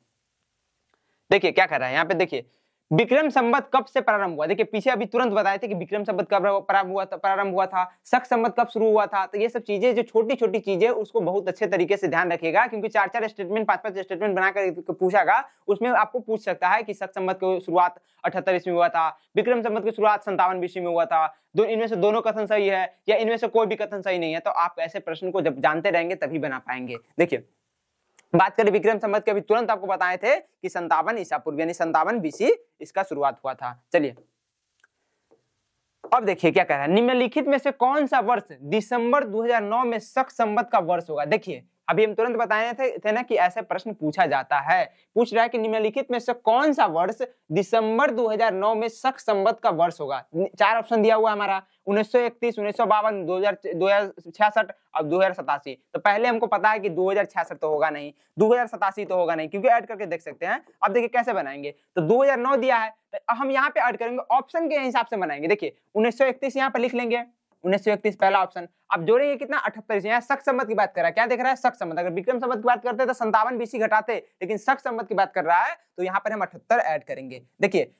S1: देखिए क्या कर रहा है यहाँ पे देखिए विक्रम संबत कब से प्रारंभ हुआ देखिए पीछे अभी तुरंत बताए थे कि विक्रम संबत कब प्रारंभ हुआ था प्रारंभ हुआ था शक संबत कब शुरू हुआ था तो ये सब चीजें जो छोटी छोटी चीजें उसको बहुत अच्छे तरीके से ध्यान रखेगा क्योंकि चार चार स्टेटमेंट पांच पांच स्टेटमेंट बनाकर पूछागा उसमें आपको पूछ सकता है कि शक संबत की शुरुआत अठहत्तर ईस्वी में हुआ था विक्रम संबत की शुरुआत संतावन ईस्वी में हुआ था दो इनमें से दोनों कथन सही है या इनमें से कोई भी कथन सही नहीं है तो आप ऐसे प्रश्न को जब जानते रहेंगे तभी बना पाएंगे देखिए बात करें विक्रम संबत के अभी तुरंत आपको बताए थे कि संतावन ईसा पूर्व यानी संतावन बीसी इसका शुरुआत हुआ था चलिए अब देखिए क्या कह रहा है निम्नलिखित में से कौन सा वर्ष दिसंबर 2009 में शक संबत का वर्ष होगा देखिए अभी हम तुरंत बताए थे, थे ना कि ऐसे प्रश्न पूछा जाता है पूछ रहा है कि निम्नलिखित में से कौन सा वर्ष दिसंबर 2009 में सख संबत का वर्ष होगा चार ऑप्शन दिया हुआ हमारा उन्नीस सौ इकतीस उन्नीस दो और दो तो पहले हमको पता है कि दो तो होगा नहीं दो तो होगा नहीं क्योंकि ऐड करके देख सकते हैं अब देखिए कैसे बनाएंगे तो दो दिया है तो हम यहाँ पे ऐड करेंगे ऑप्शन के हिसाब से बनाएंगे देखिए उन्नीस सौ इकतीस यहाँ पे लिख लेंगे उन्नीस सौ इकतीस पहला ऑप्शन अब जोड़ेंगे कितना अठहत्तर यहाँ संबंध की बात कर रहा है क्या देख रहा है सख संबंध अगर विक्रम संबंध की बात करते तो संतावन बीसी घटाते लेकिन सख्त संबंध की बात कर रहा है तो यहाँ पर हम अठहत्तर ऐड करेंगे देखिए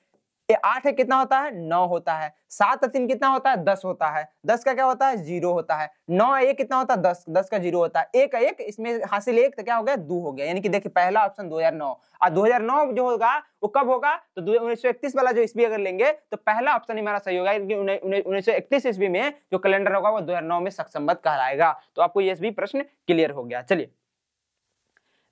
S1: ये आठ है कितना होता है नौ होता है सात तीन कितना होता है दस होता है दस का क्या होता है जीरो होता है नौ एक कितना होता है दस दस का जीरो होता है एक एक इसमें हासिल एक तो क्या हो गया दो हो गया यानी कि देखिए पहला ऑप्शन 2009 और 2009 जो होगा वो कब होगा तो उन्नीस वाला जो ईस्वी अगर लेंगे तो पहला ऑप्शन ही हमारा सही होगा उन्नीस सौ इकतीस ईस्वी में जो कैलेंडर होगा वो दो में सक्सम्बत कहलाएगा तो आपको ये भी प्रश्न क्लियर हो गया चलिए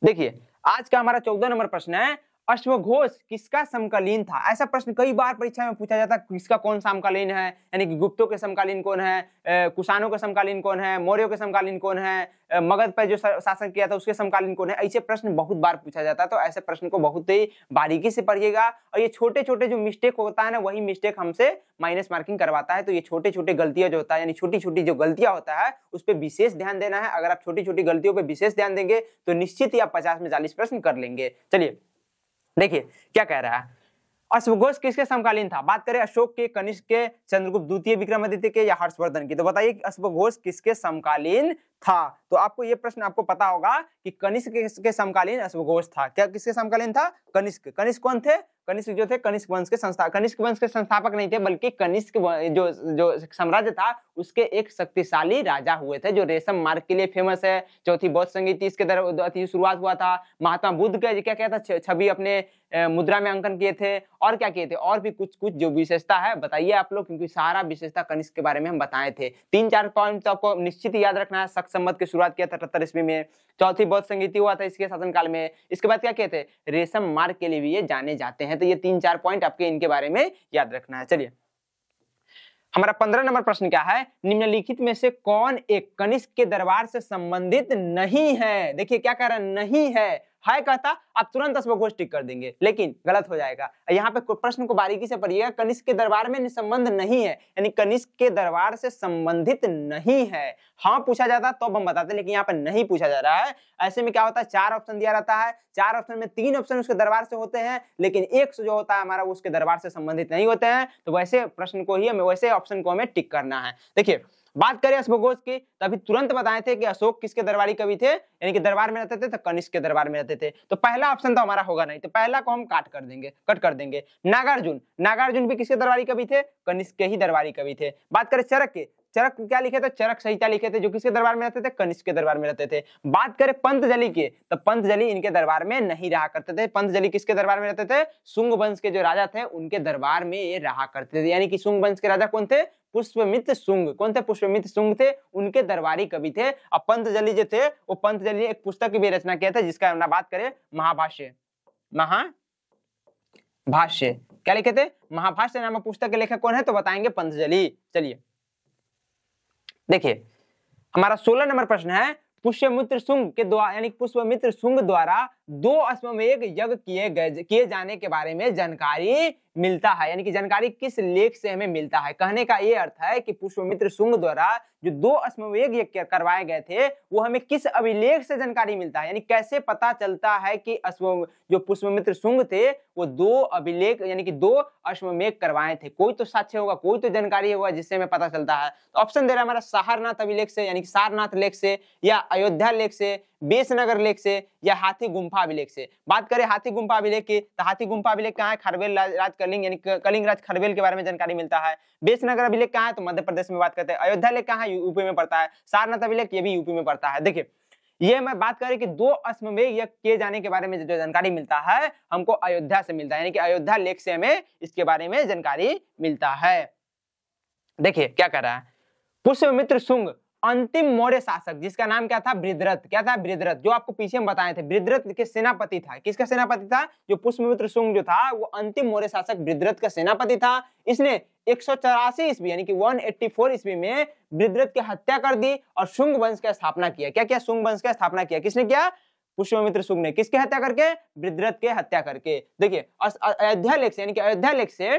S1: देखिए आज का हमारा चौदह नंबर प्रश्न है अश्वघोष किसका समकालीन था ऐसा प्रश्न कई बार परीक्षा में पूछा जाता है किसका कौन समकालीन है यानी कि गुप्तों के समकालीन कौन है कुसानों के समकालीन कौन है मौर्यों के समकालीन कौन है मगध पर जो शासन किया था उसके समकालीन कौन है ऐसे प्रश्न बहुत बार पूछा जाता है तो ऐसे प्रश्न को बहुत ही बारीकी से पढ़िएगा और ये छोटे छोटे जो मिस्टेक होता है ना वही मिस्टेक हमसे माइनस मार्किंग करवाता है तो ये छोटे छोटे गलतियां जो होता है यानी छोटी छोटी जो गलतियां होता है उस पर विशेष ध्यान देना है अगर आप छोटी छोटी गलतियों पर विशेष ध्यान देंगे तो निश्चित ही आप पचास में चालीस प्रश्न कर लेंगे चलिए देखिए क्या कह रहा है अश्वघोष किसके समकालीन था बात करें अशोक के कनिष्क के चंद्रगुप्त द्वितीय विक्रमादित्य के या हर्षवर्धन की तो बताइए अश्वघोष किसके समकालीन था तो आपको यह प्रश्न आपको पता होगा कि कनिष्क के समकालीन अश्वघोष था क्या किसके समकालीन था कनिष्क कनिष्क कौन थे कनिष्क जो थे कनिष्क वंश के संस्था कनिष्क वंश के संस्थापक नहीं थे बल्कि कनिष्क जो जो साम्राज्य था उसके एक शक्तिशाली राजा हुए थे जो रेशम मार्ग के लिए फेमस है चौथी बौद्ध संगीत इसके अति शुरुआत हुआ था महात्मा बुद्ध का क्या क्या था छवि अपने मुद्रा में अंकन किए थे और क्या किए थे और भी कुछ कुछ जो विशेषता है बताइए आप लोग क्योंकि सारा विशेषता कनिष्क के बारे में हम बताए थे तीन चार पॉइंट तो आपको निश्चित याद रखना है शक संबत की शुरुआत किया था अठहत्तर ईस्वी में चौथी बौद्ध संगीति हुआ था इसके शासनकाल में इसके बाद क्या कहते हैं रेशम मार्ग के लिए भी ये जाने जाते हैं तो ये तीन चार पॉइंट आपके इनके बारे में याद रखना है चलिए हमारा पंद्रह नंबर प्रश्न क्या है निम्नलिखित में से कौन एक कनिष्क के दरबार से संबंधित नहीं है देखिए क्या कह रहा नहीं है हाय कहता आप तुरंत दस टिक कर देंगे लेकिन गलत हो जाएगा यहाँ पे प्रश्न को बारीकी से पढ़िएगा कनिष्क के दरबार में संबंध नहीं है यानी कनिष्क के दरबार से संबंधित नहीं है हाँ पूछा जाता तो हम बताते लेकिन यहाँ पर नहीं पूछा जा रहा है ऐसे में क्या होता है चार ऑप्शन दिया रहता है चार ऑप्शन में तीन ऑप्शन उसके दरबार से होते हैं लेकिन एक जो होता है हमारा उसके दरबार से संबंधित नहीं होते हैं तो वैसे प्रश्न को ही हमें वैसे ऑप्शन को हमें टिक करना है देखिए बात करें घोष की तो अभी तुरंत बताए थे कि अशोक किसके दरबारी कवि थे यानी कि दरबार में रहते थे तो कनिष्क के दरबार में रहते थे तो पहला ऑप्शन तो हमारा होगा नहीं तो पहला को हम काट कर देंगे कट कर देंगे नागार्जुन नागार्जुन भी किसके दरबारी कवि थे कनिष्क के ही दरबारी कवि थे बात करें चरक के चरक क्या लिखे थे चरक संहिता लिखे थे जो किसके दरबार में रहते थे कनिष्क के दरबार में रहते थे बात करें पंतजलि के तो पंतजलि इनके दरबार में नहीं रहा करते थे पंतजलि किसके दरबार में रहते थे सुंग वंश के जो राजा थे उनके दरबार में ये रहा करते थे यानी कि सुंग वंश के राजा कौन थे पुष्पमित्र सुंग कौन थे पुष्पमित्र सुंग थे उनके दरबारी कवि थे और पंतजलि जो थे वो पंतजलि एक पुस्तक की भी रचना किया था जिसका हम बात करें महाभाष्य महा भाष्य क्या लिखे थे महाभाष्य नामक पुस्तक के लेखक कौन है तो बताएंगे पंतजलि चलिए देखिए हमारा सोलह नंबर प्रश्न है पुष्यमित्र सुंग के द्वारा यानी पुष्पमित्र सुंग द्वारा दो अश्वमेघ यज्ञ किए गए किए जाने के बारे में जानकारी मिलता है यानी कि जानकारी किस लेख से हमें मिलता है कहने का ये अर्थ है कि पुष्पमित्र सुंग द्वारा जो दो अश्वमेघ यज्ञ करवाए गए थे वो हमें किस अभिलेख से जानकारी मिलता है यानी कैसे पता चलता है कि अश्व जो पुष्पमित्र सुंग थे वो दो अभिलेख यानी कि दो अश्वमेघ करवाए थे कोई तो साक्ष्य होगा कोई तो जानकारी होगा जिससे हमें पता चलता है तो ऑप्शन दे रहा है हमारा सारनाथ अभिलेख से यानी कि सारनाथ लेख से या अयोध्या लेख से बेसनगर लेक से या हाथी गुम्फा अभिलेख से बात करें हाथी गुम्फा अभिलेख की तो हाथी गुम्फा अभिलेख कहाँ है खरवेल राज कलिंग यानी कलिंग राज खरवेल के बारे में जानकारी मिलता है बेसनगर अभिलेख कहाँ है तो मध्य प्रदेश में बात करते हैं अयोध्या लेख कहाँ यूपी में पड़ता है सारनाथ अभिलेख ये भी यूपी में पड़ता है देखिए ये मैं बात करें कि दो अश्वमेघ यज्ञ किए जाने के बारे में जो जानकारी मिलता है हमको अयोध्या से मिलता है यानी कि अयोध्या लेख से हमें इसके बारे में जानकारी मिलता है देखिए क्या कर रहा है पुष्प मित्र सुंग अंतिम मौर्य शासक जिसका नाम क्या था वृद्रथ क्या था वृद्रथ जो आपको पीछे हम बताए थे वृद्रथ के सेनापति था किसका सेनापति था जो पुष्पमित्र सुंग जो था वो अंतिम मौर्य शासक वृद्रथ का सेनापति था इसने एक सौ चौरासी ईस्वी यानी कि 184 ईस्वी में वृद्रथ की हत्या कर दी और शुंग वंश का स्थापना किया क्या क्या शुंग वंश का स्थापना किया किसने किया पुष्पमित्र सुंग ने किसके हत्या करके वृद्रथ के हत्या करके देखिए अयोध्या लेख से यानी कि अयोध्या लेख से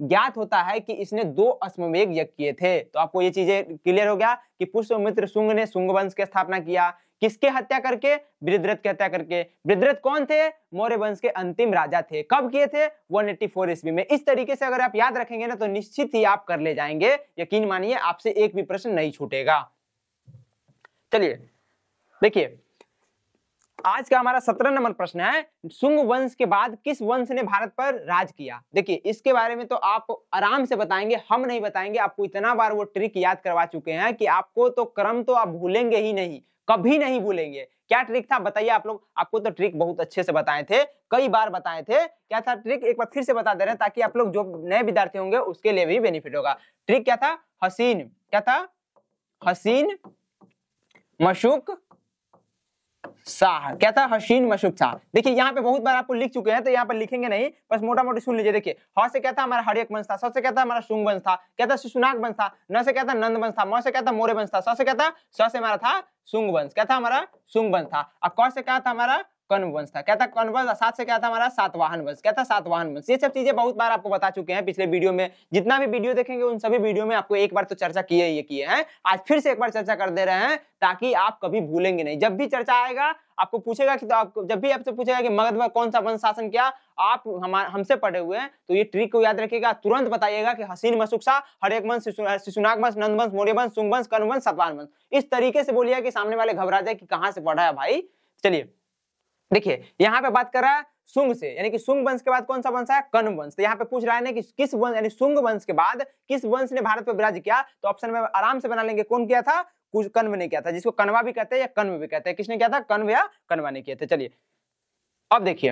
S1: ज्ञात होता है कि इसने दो अश्वमेघ यज्ञ किए थे तो आपको ये चीजें क्लियर हो गया कि पुष्पमित्र शुंग ने शुंग वंश की स्थापना किया किसके हत्या करके वृद्रथ की हत्या करके वृद्रथ कौन थे मौर्य वंश के अंतिम राजा थे कब किए थे 184 एट्टी ईस्वी में इस तरीके से अगर आप याद रखेंगे ना तो निश्चित ही आप कर ले जाएंगे यकीन मानिए आपसे एक भी प्रश्न नहीं छूटेगा चलिए देखिए आज का हमारा सत्रह नंबर प्रश्न है सुंग वंश के बाद किस वंश ने भारत पर राज किया देखिए इसके बारे में तो आप आराम से बताएंगे हम नहीं बताएंगे आपको इतना बार वो ट्रिक याद करवा चुके हैं कि आपको तो क्रम तो आप भूलेंगे ही नहीं कभी नहीं भूलेंगे क्या ट्रिक था बताइए आप लोग आपको तो ट्रिक बहुत अच्छे से बताए थे कई बार बताए थे क्या था ट्रिक एक बार फिर से बता दे रहे हैं ताकि आप लोग जो नए विद्यार्थी होंगे उसके लिए भी बेनिफिट होगा ट्रिक क्या था हसीन क्या था हसीन मशूक शाह क्या था हसीन मशूक शाह देखिए यहाँ पे बहुत बार आपको लिख चुके हैं तो यहाँ पर लिखेंगे नहीं बस मोटा मोटी सुन लीजिए देखिए ह से क्या था हमारा हरियक वंश था स से कहता हमारा सुंग वंश था क्या था वंश था न से कहता नंद वंश था म से कहता मोरे वंश था स से कहता स से हमारा था सुंग वंश क्या था हमारा सुंग वंश था और क से कहा था हमारा कन्वंश था क्या था कन्वंश सात से क्या था हमारा सातवाहन वंश क्या था सातवाहन वंश ये सब चीजें बहुत बार आपको बता चुके हैं पिछले वीडियो में जितना भी वीडियो देखेंगे उन सभी वीडियो में आपको एक बार तो चर्चा किए ये किए हैं आज फिर से एक बार चर्चा कर दे रहे हैं ताकि आप कभी भूलेंगे नहीं जब भी चर्चा आएगा आपको पूछेगा कि तो आपको जब भी आपसे पूछेगा कि मगध में कौन सा वंश शासन किया आप हमारे हमसे पढ़े हुए हैं तो ये ट्रिक को याद रखिएगा तुरंत बताइएगा कि हसीन मसुकसा हरेक वंश शिशुनाग वंश नंद वंश मौर्य वंश सुंग वंश कर्ण वंश सतवान वंश इस तरीके से बोलिए कि सामने वाले घबरा जाए कि कहाँ से पढ़ा है भाई चलिए देखिए यहाँ पे बात कर रहा है सुंग से यानी कि सुंग वंश के बाद कौन सा वंश है कन वंश तो यहाँ पे पूछ रहा है ना कि किस वंश यानी सुंग वंश के बाद किस वंश ने भारत पर विराज किया तो ऑप्शन में आराम से बना लेंगे कौन किया था कुछ कन्व ने किया था जिसको कनवा भी कहते हैं या कन्व भी कहते हैं किसने किया था कन्व या कनवा ने किया था चलिए अब देखिए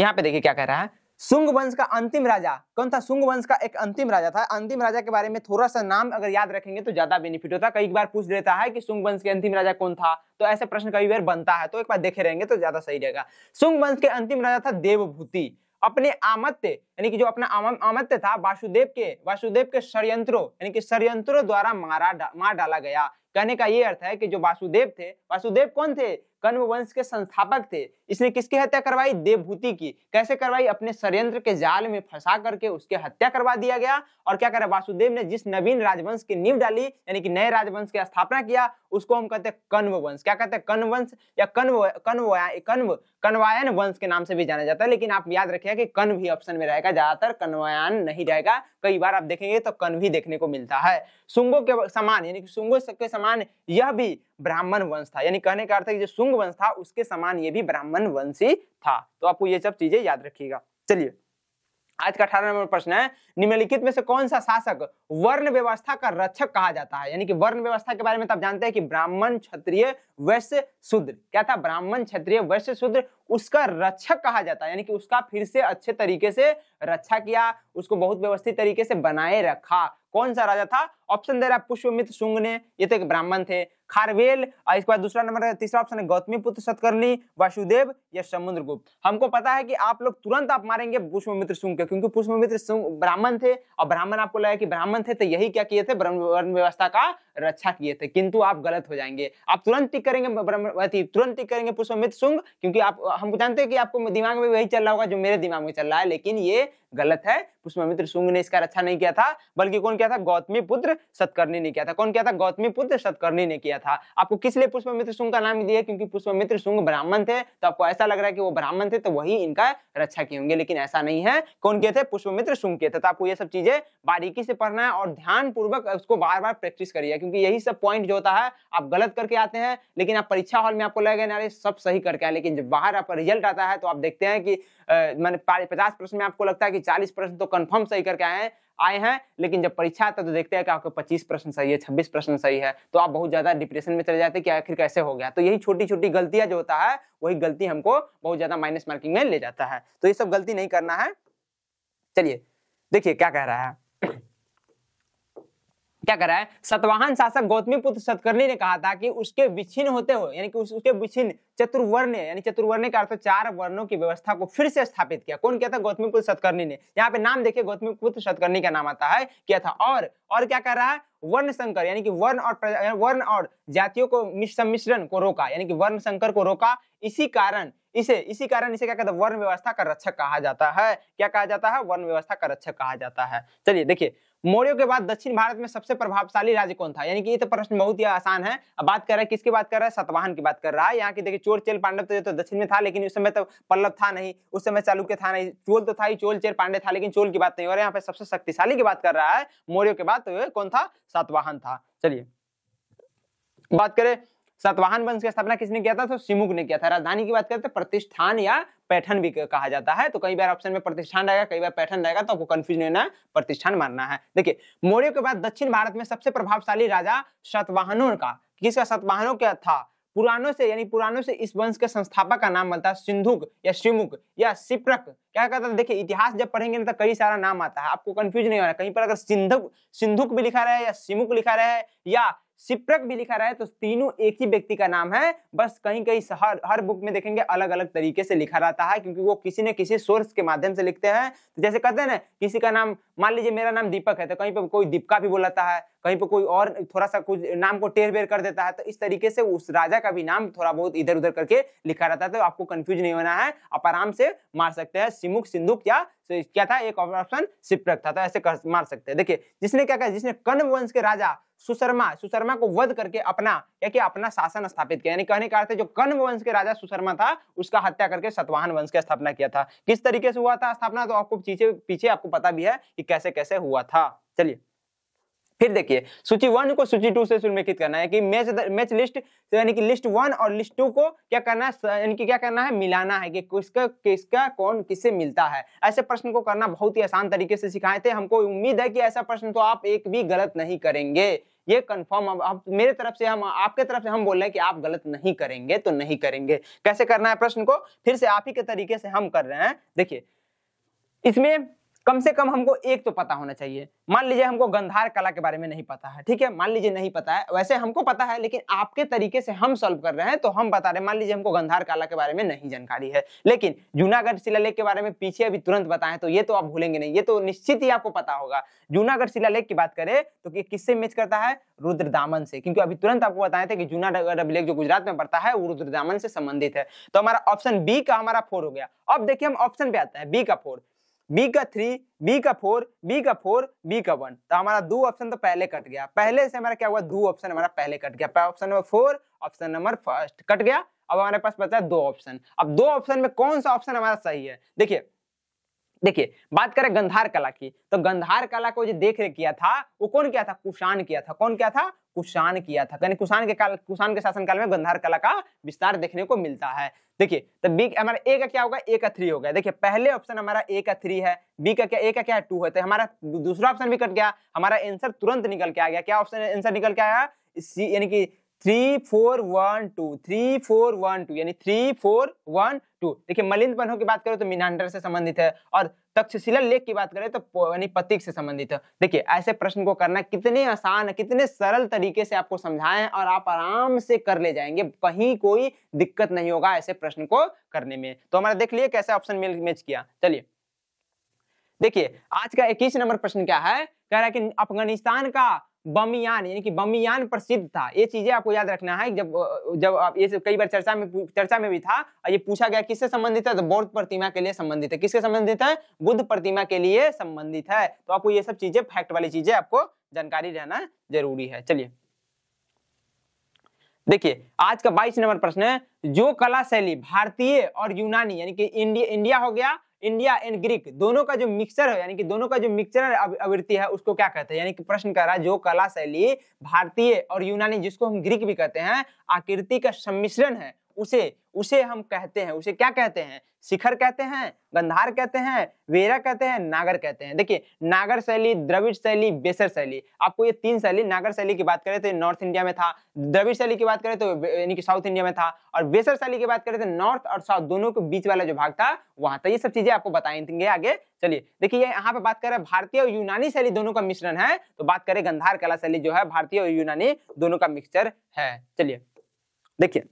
S1: यहाँ पे देखिए क्या कह रहा है सुंग वंश का अंतिम राजा कौन था सुंग वंश का एक अंतिम राजा था अंतिम राजा के बारे में थोड़ा सा नाम अगर याद रखेंगे तो ज्यादा बेनिफिट होता है कई बार पूछ देता है कि सुंग वंश के अंतिम राजा कौन था तो ऐसे प्रश्न कई बार बनता है तो एक बार देखे रहेंगे तो ज्यादा सही रहेगा सुंग वंश के अंतिम राजा था देवभूति अपने आमत्य यानी कि जो अपना आमत्य था वासुदेव के वासुदेव के षडयंत्रों यानी कि षडयंत्रों द्वारा मारा मार डाला गया कहने का ये अर्थ है कि जो वासुदेव थे वासुदेव कौन थे कण्व वंश के संस्थापक थे इसने किसकी हत्या करवाई देवभूति की कैसे करवाई अपने षड्यंत्र के जाल में फंसा करके उसके हत्या करवा दिया गया और क्या करा वासुदेव ने जिस नवीन राजवंश की नींव डाली यानी कि नए राजवंश की स्थापना किया उसको हम कहते हैं कण्व वंश क्या कहते हैं कण्व वंश या कण्व कण्व कण्व कण्वायन वंश के नाम से भी जाना जाता है लेकिन आप याद रखिए कि कण्व भी ऑप्शन में रहेगा ज्यादातर कण्वायन नहीं रहेगा कई बार आप देखेंगे तो कण्व भी देखने को मिलता है सुंगो के समान यानी कि सुंगो के समान यह भी ब्राह्मण वंश था यानी कहने का अर्थ है कि जो शुंग वंश था उसके समान ये भी ब्राह्मण वंशी था तो आपको ये सब चीजें याद रखिएगा चलिए आज का अठारह नंबर प्रश्न है निम्नलिखित में से कौन सा शासक वर्ण व्यवस्था का रक्षक कहा जाता है यानी कि वर्ण व्यवस्था के बारे में तब तो जानते हैं कि ब्राह्मण क्षत्रिय वैश्य शूद्र क्या था ब्राह्मण क्षत्रिय वैश्य शूद्र उसका रक्षक कहा जाता है यानी कि उसका फिर से अच्छे तरीके से रक्षा किया उसको बहुत व्यवस्थित तरीके से बनाए रखा कौन सा राजा था ऑप्शन दे रहा है पुष्पमित्र शुंग ने ये तो एक ब्राह्मण थे खारवेल और इसके बाद दूसरा नंबर तीसरा ऑप्शन है गौतमी पुत्र सतकर्णी वासुदेव या समुद्रगुप्त हमको पता है कि आप लोग तुरंत आप मारेंगे पुष्पमित्र शुंग के क्योंकि पुष्पमित्र शुंग ब्राह्मण थे और ब्राह्मण आपको लगा कि ब्राह्मण थे तो यही क्या किए थे ब्रह्म व्यवस्था का रक्षा किए थे किंतु आप गलत हो जाएंगे आप तुरंत ही करेंगे तुरंत ही करेंगे पुष्पमित सुंग क्योंकि आप हम जानते हैं कि आपको दिमाग में वही चल रहा होगा जो मेरे दिमाग में चल रहा है लेकिन ये गलत है पुष्पमित्र सुंग ने इसका रक्षा नहीं किया था बल्कि कौन किया था गौतमी पुत्र सतकर्णी ने किया था कौन किया था गौतमी पुत्र सतकर्णी ने किया था आपको किस लिए पुष्पमित्र सुंग का नाम दिया क्योंकि पुष्पमित्र सुंग ब्राह्मण थे तो आपको ऐसा लग रहा है कि वो ब्राह्मण थे तो वही इनका रक्षा किए होंगे लेकिन ऐसा नहीं है कौन किए थे पुष्पमित्र सुंग किए थे तो आपको ये सब चीजें बारीकी से पढ़ना है और ध्यान पूर्वक उसको बार बार प्रैक्टिस करिए क्योंकि यही सब पॉइंट जो होता है आप गलत करके आते हैं लेकिन आप परीक्षा हॉल में आपको लगेगा अरे सब सही करके आए लेकिन जब बाहर आपका रिजल्ट आता है तो आप देखते हैं कि मैंने पचास प्रश्न में आपको लगता है कि चालीस प्रश्न तो कन्फर्म सही करके आए हैं आए हैं लेकिन जब परीक्षा आता है तो देखते हैं कि आपके 25 प्रश्न सही है 26 प्रश्न सही है तो आप बहुत ज्यादा डिप्रेशन में चले जाते हैं कि आखिर कैसे हो गया तो यही छोटी छोटी गलतियां जो होता है वही गलती हमको बहुत ज्यादा माइनस मार्किंग में ले जाता है तो ये सब गलती नहीं करना है चलिए देखिए क्या कह रहा है क्या करा है सतवाहन शासक गौतमी पुत्र सतकर्णी ने कहा था कि उसके विच्छिन्न होते हुए यानी कि उसके विच्छिन्न चतुर्वर्ण यानी चतुर्वर्ण का अर्थ चार वर्णों की व्यवस्था को फिर से स्थापित किया कौन किया था गौतमी पुत्र सतकर्णी ने यहाँ पे नाम देखिए गौतमी पुत्र सतकर्णी का नाम आता है किया था और और क्या कर रहा है वर्ण संकर यानी कि वर्ण और वर्ण और जातियों को सम्मिश्रण को रोका यानी कि वर्ण संकर को रोका इसी कारण इसे इसी कारण इसे क्या कहते हैं वर्ण व्यवस्था का रक्षक कहा जाता है क्या कहा जाता है वर्ण व्यवस्था का रक्षक कहा जाता है चलिए देखिए मौर्यों के बाद दक्षिण भारत में सबसे प्रभावशाली राज्य कौन था यानी कि ये तो प्रश्न बहुत ही आसान है अब बात कर रहा है किसकी बात कर रहा है सतवाहन की बात कर रहा है यहाँ की देखिए चोर चेल पांडव तो, तो दक्षिण में था लेकिन उस समय तो पल्लव था नहीं उस समय चालुक्य था नहीं चोल तो था ही चोल चेर पांडे था लेकिन चोल की बात नहीं और यहाँ पे सबसे शक्तिशाली की बात कर रहा है मौर्यों के बाद तो कौन था सतवाहन था चलिए बात करें सतवाहन वंश की स्थापना किसने किया था तो सिमुक ने किया था राजधानी की बात करते तो प्रतिष्ठान या पैठन भी कहा जाता है तो कई बार ऑप्शन में प्रतिष्ठान रहेगा कई बार पैठन रहेगा तो आपको कंफ्यूज नहीं होना प्रतिष्ठान मानना है देखिए मौर्य के बाद दक्षिण भारत में सबसे प्रभावशाली राजा शतवाहनों का किसका शतवाहनों का था पुरानों से यानी पुरानों से इस वंश के संस्थापक का नाम बनता है सिंधुक या शिमुक या सिप्रक क्या कहता है देखिए इतिहास जब पढ़ेंगे ना तो कई सारा नाम आता है आपको कंफ्यूज नहीं होना कहीं पर अगर सिंधुक सिंधुक भी लिखा रहा है या सिमुक लिखा रहा है या सिप्रक भी लिखा रहा है तो तीनों एक ही व्यक्ति का नाम है बस कहीं कहीं हर हर बुक में देखेंगे अलग अलग तरीके से लिखा रहता है क्योंकि वो किसी न किसी सोर्स के माध्यम से लिखते हैं तो जैसे कहते हैं ना किसी का नाम मान लीजिए मेरा नाम दीपक है तो कहीं पर कोई दीपका भी बोलाता है कहीं पर कोई और थोड़ा सा कुछ नाम को टेर बेर कर देता है तो इस तरीके से उस राजा का भी नाम थोड़ा बहुत इधर उधर करके लिखा रहता है तो आपको कंफ्यूज नहीं होना है आप आराम से मार सकते हैं सिमुख सिंधुक या क्या था एक ऑप्शन सिप्रक था तो ऐसे कर, मार सकते हैं देखिए जिसने क्या कहा जिसने कर्ण वंश के राजा सुशर्मा सुशर्मा को वध करके अपना क्या कि अपना शासन स्थापित किया यानी कहने का अर्थ है जो कर्ण वंश के राजा सुशर्मा था उसका हत्या करके सतवाहन वंश की स्थापना किया था किस तरीके से हुआ था स्थापना तो आपको पीछे पीछे आपको पता भी है कि कैसे कैसे हुआ था चलिए फिर देखिए सूची वन को सूची टू से सुलमेखित करना है कि मैच मैच लिस्ट यानी कि लिस्ट वन और लिस्ट टू को क्या करना है यानी कि क्या करना है मिलाना है कि किसका किसका कौन किससे मिलता है ऐसे प्रश्न को करना बहुत ही आसान तरीके से सिखाए थे हमको उम्मीद है कि ऐसा प्रश्न तो आप एक भी गलत नहीं करेंगे ये कंफर्म अब आप मेरे तरफ से हम आपके तरफ से हम बोल रहे हैं कि आप गलत नहीं करेंगे तो नहीं करेंगे कैसे करना है प्रश्न को फिर से आप ही के तरीके से हम कर रहे हैं देखिए इसमें कम से कम हमको एक तो पता होना चाहिए मान लीजिए हमको गंधार कला के बारे में नहीं पता है ठीक है मान लीजिए नहीं पता है वैसे हमको पता है लेकिन आपके तरीके से हम सॉल्व कर रहे हैं तो हम बता रहे मान लीजिए हमको गंधार कला के बारे में नहीं जानकारी है लेकिन जूनागढ़ शिलालेख के बारे में पीछे अभी तुरंत बताएं तो ये तो आप भूलेंगे नहीं ये तो निश्चित ही आपको पता होगा जूनागढ़ शिलालेख की बात करें तो किससे मैच करता है रुद्रदामन से क्योंकि अभी तुरंत आपको बताए थे कि जूनागढ़ अभिलेख जो गुजरात में पड़ता है वो रुद्रदामन से संबंधित है तो हमारा ऑप्शन बी का हमारा फोर हो गया अब देखिए हम ऑप्शन पे आता है बी का फोर बी का थ्री बी का फोर बी का फोर बी का वन तो हमारा दो ऑप्शन तो पहले कट गया पहले से हमारा क्या हुआ दो ऑप्शन हमारा पहले कट गया option number four option number first cut गया अब हमारे पास बचा दो ऑप्शन अब दो ऑप्शन में कौन सा ऑप्शन हमारा सही है देखिए देखिए बात करें गंधार कला की तो गंधार कला को जो देख रेख किया था वो कौन किया था कुषाण किया था कौन किया था कुषाण किया था यानी कुषाण के काल कुषाण के शासनकाल में गंधार कला का विस्तार देखने को मिलता है देखिए तो बी हमारा ए का क्या होगा ए का थ्री होगा देखिए पहले ऑप्शन हमारा ए का थ्री है बी का क्या ए का क्या है टू है तो हमारा दूसरा ऑप्शन भी कट गया हमारा आंसर तुरंत निकल के आ गया क्या ऑप्शन आंसर निकल के आया सी यानी कि three four one two three four one two यानी थ्री फोर वन टू देखिए मलिंद बनो की बात करें तो मीनांडर से संबंधित है और तक्षशिला लेख की बात करें तो यानी पतिक से संबंधित है देखिए ऐसे प्रश्न को करना कितने आसान है कितने सरल तरीके से आपको समझाएं और आप आराम से कर ले जाएंगे कहीं कोई दिक्कत नहीं होगा ऐसे प्रश्न को करने में तो हमारा देख लिए कैसे ऑप्शन मैच किया चलिए देखिए आज का इक्कीस नंबर प्रश्न क्या है कह रहा है कि अफगानिस्तान का बमियान यानी कि बमियान प्रसिद्ध था ये चीजें आपको याद रखना है जब जब आप ये कई बार चर्चा में चर्चा में भी था ये पूछा गया किससे संबंधित है तो बौद्ध प्रतिमा के लिए संबंधित है किसके संबंधित है बुद्ध प्रतिमा के लिए संबंधित है तो आपको ये सब चीजें फैक्ट वाली चीजें आपको जानकारी रहना जरूरी है चलिए देखिए आज का बाईस नंबर प्रश्न है जो कला शैली भारतीय और यूनानी यानी कि इंडिया इंडिया हो गया इंडिया एंड ग्रीक दोनों का जो मिक्सर है यानी कि दोनों का जो मिक्सर आवृत्ति है उसको क्या कहते हैं यानी कि प्रश्न कर रहा है जो कला शैली भारतीय और यूनानी जिसको हम ग्रीक भी कहते हैं आकृति का सम्मिश्रण है उसे उसे हम कहते हैं उसे क्या कहते हैं शिखर कहते हैं गंधार कहते हैं वेरा कहते हैं नागर कहते हैं देखिए नागर शैली द्रविड़ शैली बेसर शैली आपको ये तीन शैली नागर शैली की बात करें तो नॉर्थ इंडिया में था द्रविड़ शैली की बात करें तो यानी कि साउथ इंडिया में था और बेसर शैली की बात करें तो नॉर्थ और साउथ दोनों के बीच वाला जो भाग था वहां था तो ये सब चीजें आपको बताएंगे आगे चलिए देखिए यहाँ पे बात करें भारतीय और यूनानी शैली दोनों का मिश्रण है तो बात करें गंधार कला शैली जो है भारतीय और यूनानी दोनों का मिक्सचर है चलिए देखिए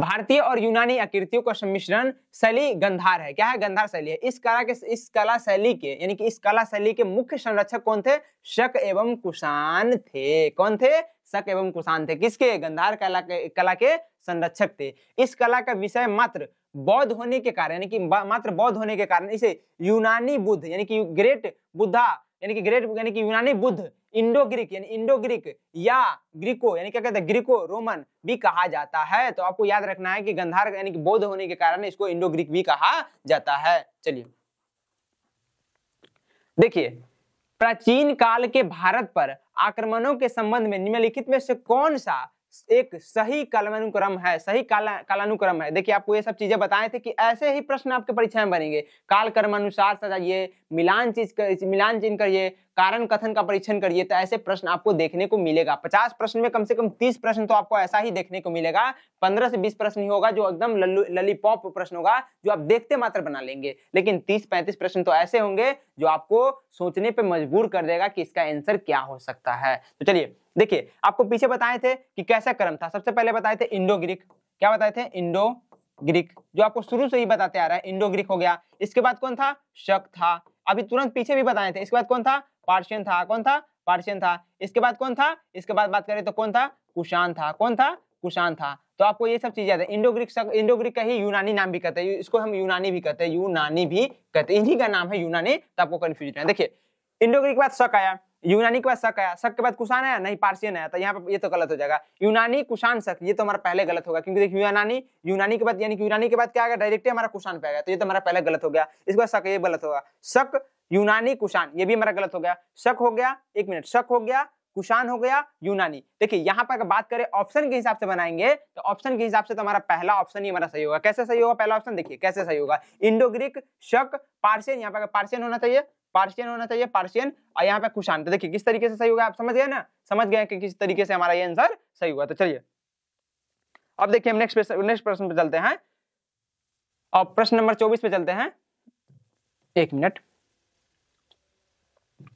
S1: भारतीय और यूनानी आकृतियों का सम्मिश्रण शैली गंधार है क्या है गंधार शैली है इस कला के इस कला शैली के यानी कि इस कला शैली के मुख्य संरक्षक कौन थे शक एवं कुशान थे कौन थे शक एवं कुशान थे किसके गंधार कला के कला के संरक्षक थे इस कला का विषय मात्र बौद्ध होने के कारण यानी कि मात्र बौद्ध होने के कारण इसे यूनानी बुद्ध यानी कि ग्रेट बुद्धा यानी कि ग्रेट यानी कि यूनानी बुद्ध इंडो ग्रीक यानी इंडो ग्रीक या ग्रीको यानी क्या कहते हैं ग्रीको रोमन भी कहा जाता है तो आपको याद रखना है कि गंधार यानी कि बौद्ध होने के कारण इसको इंडो ग्रीक भी कहा जाता है चलिए देखिए प्राचीन काल के भारत पर आक्रमणों के संबंध में निम्नलिखित में से कौन सा एक सही कालानुक्रम है सही काला कालानुक्रम है देखिए आपको ये सब चीजें बताए थे कि ऐसे ही प्रश्न आपके परीक्षा में बनेंगे काल कर्मानुसार सजाइए मिलान चीज कर, मिलान चिन्ह करिए कारण कथन का परीक्षण करिए तो ऐसे प्रश्न आपको देखने को मिलेगा पचास प्रश्न में कम से कम तीस प्रश्न तो आपको ऐसा ही देखने को मिलेगा पंद्रह से बीस प्रश्न ही होगा जो एकदम ललीपॉप प्रश्न होगा जो आप देखते मात्र बना लेंगे लेकिन तीस पैंतीस प्रश्न तो ऐसे होंगे जो आपको सोचने पर मजबूर कर देगा कि इसका आंसर क्या हो सकता है तो चलिए देखिए आपको पीछे बताए थे कि कैसा क्रम था सबसे पहले बताए थे इंडो ग्रीक क्या बताए थे इंडो ग्रीक जो आपको शुरू से ही बताते आ रहा है इंडो ग्रीक हो गया इसके बाद कौन था शक था अभी तुरंत पीछे भी बताए थे इसके बाद कौन था पार्शियन था कौन था पार्शियन था इसके बाद कौन था इसके बाद बात करें तो कौन था कुशान था कौन था कुशान था तो आपको ये सब चीज याद है इंडो ग्रीक इंडो ग्रीक का ही यूनानी नाम भी कहते हैं इसको हम यूनानी भी कहते हैं यूनानी भी कहते हैं इन्हीं का नाम है यूनानी तो आपको कंफ्यूजन है देखिए इंडो ग्रीक के बाद शक आया यूनानी के बाद शक आया शक के बाद कुशान आया नहीं पार्सियन आया तो यहाँ पर ये तो गलत हो जाएगा यूनानी कुशान शक ये तो हमारा पहले गलत होगा क्योंकि देखिए यूनानी यूनानी के बाद यानी कि यूनानी के बाद क्या आएगा डायरेक्ट हमारा कुशान पे आ तो ये तो हमारा पहले गलत हो गया इसके बाद शक ये गलत होगा शक यूनानी कुशान ये भी हमारा गलत हो गया शक हो गया एक मिनट शक हो गया कुशान हो गया यूनानी देखिए यहाँ पर अगर बात करें ऑप्शन के हिसाब से बनाएंगे तो ऑप्शन के हिसाब से तो हमारा पहला ऑप्शन ही हमारा सही होगा कैसे सही होगा पहला ऑप्शन देखिए कैसे सही होगा इंडो ग्रीक शक पार्सियन यहाँ पर पार्सियन होना चाहिए पार्शियन होना चाहिए पार्शियन और यहाँ पे कुशान तो देखिए किस तरीके से सही होगा आप समझ गए ना समझ गए कि किस तरीके से हमारा ये आंसर सही हुआ तो चलिए अब देखिए हम नेक्स्ट प्रश्न नेक्स्ट प्रश्न पे चलते हैं और प्रश्न नंबर चौबीस पे चलते हैं एक मिनट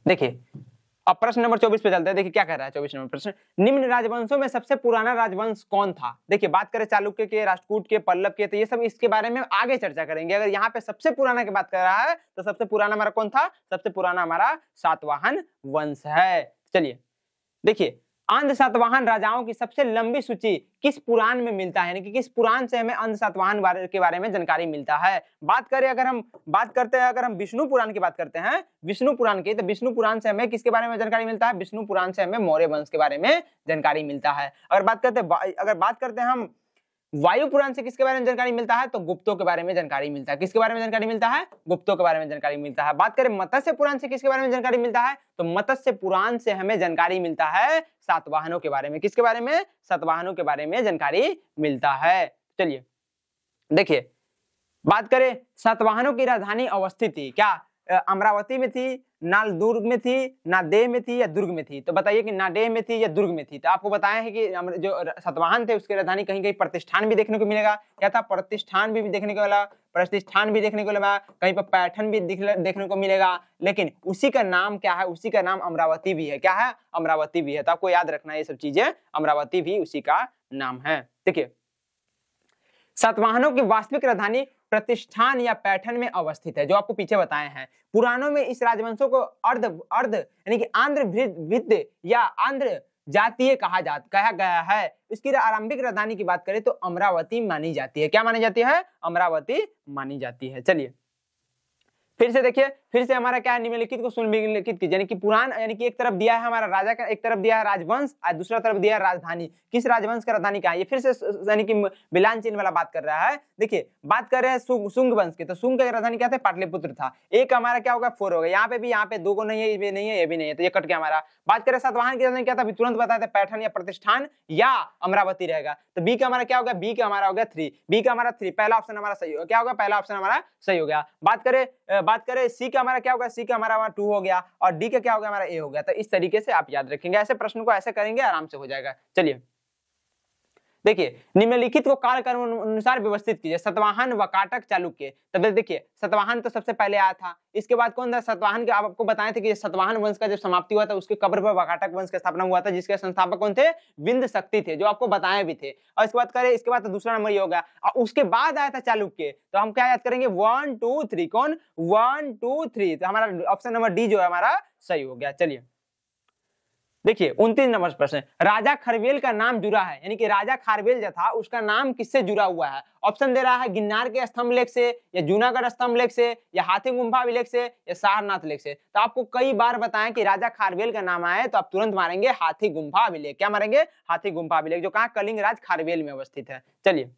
S1: देखिए अब प्रश्न नंबर चौबीस पे चलते हैं देखिए क्या कह रहा है चौबीस नंबर प्रश्न निम्न राजवंशों में सबसे पुराना राजवंश कौन था देखिए बात करें चालुक्य के राजकूट के पल्लव के तो ये सब इसके बारे में आगे चर्चा करेंगे अगर यहाँ पे सबसे पुराना की बात कर रहा है तो सबसे पुराना हमारा कौन था सबसे पुराना हमारा सातवाहन वंश है चलिए देखिए अंध सातवाहन राजाओं की सबसे लंबी सूची किस पुराण में मिलता है यानी कि किस पुराण से हमें अंध सातवाहन के बारे में जानकारी मिलता है बात करें अगर हम बात करते हैं अगर हम विष्णु पुराण की बात करते हैं विष्णु पुराण की तो विष्णु पुराण से हमें किसके बारे में जानकारी मिलता है विष्णु पुराण से हमें मौर्य वंश के बारे में जानकारी मिलता है अगर बात करते अगर बात करते हैं हम वायु पुराण से किसके बारे में जानकारी मिलता है तो गुप्तों के बारे में जानकारी मिलता है किसके बारे में जानकारी मिलता है गुप्तों के बारे में जानकारी मिलता है बात करें मत्स्य पुराण से किसके बारे में जानकारी मिलता है तो मत्स्य पुराण से हमें जानकारी मिलता है सातवाहनों के बारे में किसके बारे में सातवाहनों के बारे में जानकारी मिलता है चलिए देखिए बात करें सातवाहनों की राजधानी अवस्थिति क्या अमरावती में थी ना दुर्ग में थी ना देह में थी या दुर्ग में थी तो बताइए कि ना देह में थी या दुर्ग में थी तो आपको बताया है कि जो सतवाहन थे उसकी राजधानी कहीं कहीं प्रतिष्ठान भी देखने को मिलेगा क्या था प्रतिष्ठान भी, भी देखने को मिला प्रतिष्ठान भी देखने को मिला कहीं पर पैठन भी देखने को मिलेगा लेकिन उसी का नाम क्या है उसी का नाम अमरावती भी है क्या है अमरावती भी है तो आपको याद रखना ये सब चीजें अमरावती भी उसी का नाम है ठीक है सातवाहनों की वास्तविक राजधानी प्रतिष्ठान या पैठन में अवस्थित है जो आपको पीछे बताए हैं पुराणों में इस राजवंशों को अर्ध अर्ध यानी कि आंध्र विद्य या आंध्र जातीय कहा जा कहा गया है इसकी आरंभिक राजधानी की बात करें तो अमरावती मानी जाती है क्या मानी जाती है अमरावती मानी जाती है चलिए फिर से देखिए फिर से हमारा क्या है निम्नलिखित को सुनिखित की यानी कि पुरान यानी कि एक तरफ दिया है हमारा राजा का एक तरफ दिया है राजवंश और दूसरा तरफ दिया है राजधानी किस राजवंश का राजधानी कहा ये फिर से यानी कि मिलान चिन्ह वाला बात कर रहा है देखिए बात कर रहे हैं सुंग सुंग वंश की तो सुंग का राजधानी क्या था पाटलिपुत्र था एक हमारा क्या होगा फोर होगा यहाँ पे भी यहाँ पे दो को नहीं है ये भी नहीं है ये भी नहीं है तो ये कट गया हमारा बात करें सातवाहन की राजधानी क्या था अभी तुरंत बताते पैठन या प्रतिष्ठान या अमरावती रहेगा तो बी का हमारा क्या होगा बी का हमारा होगा थ्री बी का हमारा थ्री पहला ऑप्शन हमारा सही होगा क्या होगा पहला ऑप्शन हमारा सही हो गया बात करें बात करें सी का हमारा क्या होगा सी का हमारा वहाँ टू हो गया और डी का क्या हो गया हमारा ए हो गया तो इस तरीके से आप याद रखेंगे ऐसे प्रश्न को ऐसे करेंगे आराम से हो जाएगा चलिए देखिए निम्नलिखित को काल कर्म अनुसार व्यवस्थित कीजिए सतवाहन व काटक चालुक्य तब देखिए सतवाहन तो सबसे पहले आया था इसके बाद कौन था सतवाहन के आप आपको बताए थे कि सतवाहन वंश का जब समाप्ति हुआ था उसके कब्र पर वकाटक वंश का स्थापना हुआ था जिसके संस्थापक कौन थे विंद शक्ति थे जो आपको बताए भी थे और इसके बाद करें इसके बाद तो दूसरा नंबर ये होगा और उसके बाद आया था चालुक्य तो हम क्या याद करेंगे वन टू थ्री कौन वन टू थ्री तो हमारा ऑप्शन नंबर डी जो है हमारा सही हो गया चलिए देखिए उनतीस नंबर प्रश्न राजा खरवेल का नाम जुड़ा है यानी कि राजा खारवेल जो था उसका नाम किससे जुड़ा हुआ है ऑप्शन दे रहा है गिन्नार के स्तंभ लेख से या जूनागढ़ स्तंभ लेख से या हाथी गुम्फा लेख से या सारनाथ लेख से तो आपको कई बार बताएं कि राजा खारवेल का नाम आए तो आप तुरंत मारेंगे हाथी गुम्फा अभिलेख क्या मारेंगे हाथी गुम्फा अभिलेख जो कहा कलिंग राज खारवेल में अवस्थित है चलिए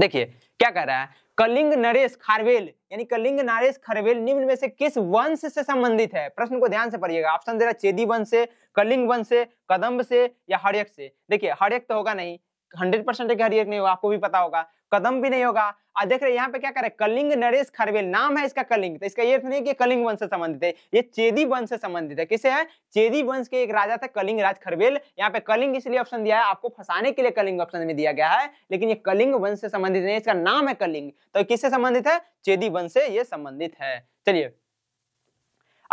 S1: देखिए क्या कह रहा है कलिंग नरेश खारवेल यानी कलिंग नरेश खरवेल निम्न में से किस वंश से संबंधित है प्रश्न को ध्यान से पढ़िएगा ऑप्शन दे रहा चेदी वंश से कलिंग वंश से कदम्ब से या हरियक से देखिए हरियक तो होगा नहीं हंड्रेड परसेंट हरियर नहीं होगा आपको भी पता होगा कदम भी नहीं होगा आ देख रहे यहाँ पे क्या करे कलिंग नरेश खरवे नाम है इसका कलिंग तो इसका ये तो नहीं कि कलिंग वंश से संबंधित है ये चेदी वंश से संबंधित है किसे है चेदी वंश के एक राजा थे कलिंग राज खरवेल यहाँ पे कलिंग इसलिए ऑप्शन दिया है आपको फंसाने के लिए कलिंग ऑप्शन में दिया गया है लेकिन ये कलिंग वंश से संबंधित नहीं इसका नाम है कलिंग तो किससे संबंधित है चेदी वंश से ये संबंधित है चलिए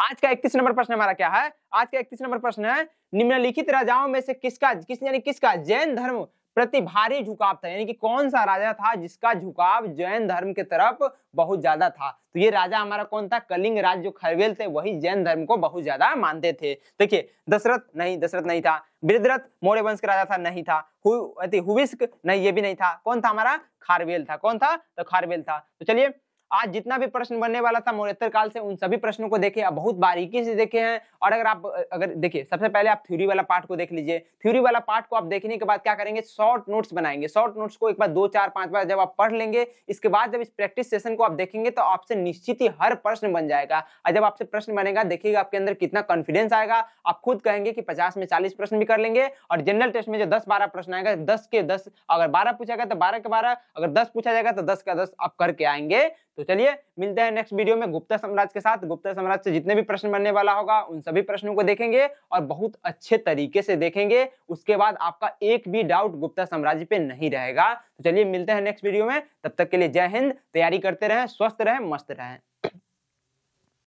S1: आज का इकतीस नंबर प्रश्न हमारा क्या है आज का इकतीस नंबर प्रश्न है निम्नलिखित राजाओं में से किसका किस यानी किसका जैन धर्म प्रतिभारी झुकाव था यानी कि कौन सा राजा था जिसका झुकाव जैन धर्म के तरफ बहुत ज्यादा था तो ये राजा हमारा कौन था कलिंग राज जो खरवेल थे वही जैन धर्म को बहुत ज्यादा मानते थे देखिए दशरथ नहीं दशरथ नहीं था वृद्रथ मौर्य वंश का राजा था नहीं था हु, हुविस्क नहीं ये भी नहीं था कौन था हमारा खारवेल था कौन था तो खारवेल था तो चलिए आज जितना भी प्रश्न बनने वाला था मोरत्तर काल से उन सभी प्रश्नों को देखे आप बहुत बारीकी से देखे हैं और अगर आप अगर देखिए सबसे पहले आप थ्योरी वाला पार्ट को देख लीजिए थ्योरी वाला पार्ट को आप देखने के बाद क्या करेंगे शॉर्ट नोट्स बनाएंगे शॉर्ट नोट्स को एक बार दो चार पांच बार जब आप पढ़ लेंगे इसके बाद जब इस प्रैक्टिस सेशन को आप देखेंगे तो आपसे निश्चित ही हर प्रश्न बन जाएगा और जब आपसे प्रश्न बनेगा देखिएगा आपके अंदर कितना कॉन्फिडेंस आएगा आप खुद कहेंगे कि पचास में चालीस प्रश्न भी कर लेंगे और जनरल टेस्ट में जो दस बारह प्रश्न आएगा दस के दस अगर बारह पूछा गया तो बारह के बारह अगर दस पूछा जाएगा तो दस का दस आप करके आएंगे तो चलिए मिलते हैं नेक्स्ट वीडियो में गुप्ता साम्राज्य के साथ गुप्ता साम्राज्य से जितने भी प्रश्न बनने वाला होगा उन सभी प्रश्नों को देखेंगे और बहुत अच्छे तरीके से देखेंगे उसके बाद आपका एक भी डाउट गुप्ता साम्राज्य पे नहीं रहेगा तो चलिए मिलते हैं नेक्स्ट वीडियो में तब तक के लिए जय हिंद तैयारी करते रहें स्वस्थ रहें मस्त रहें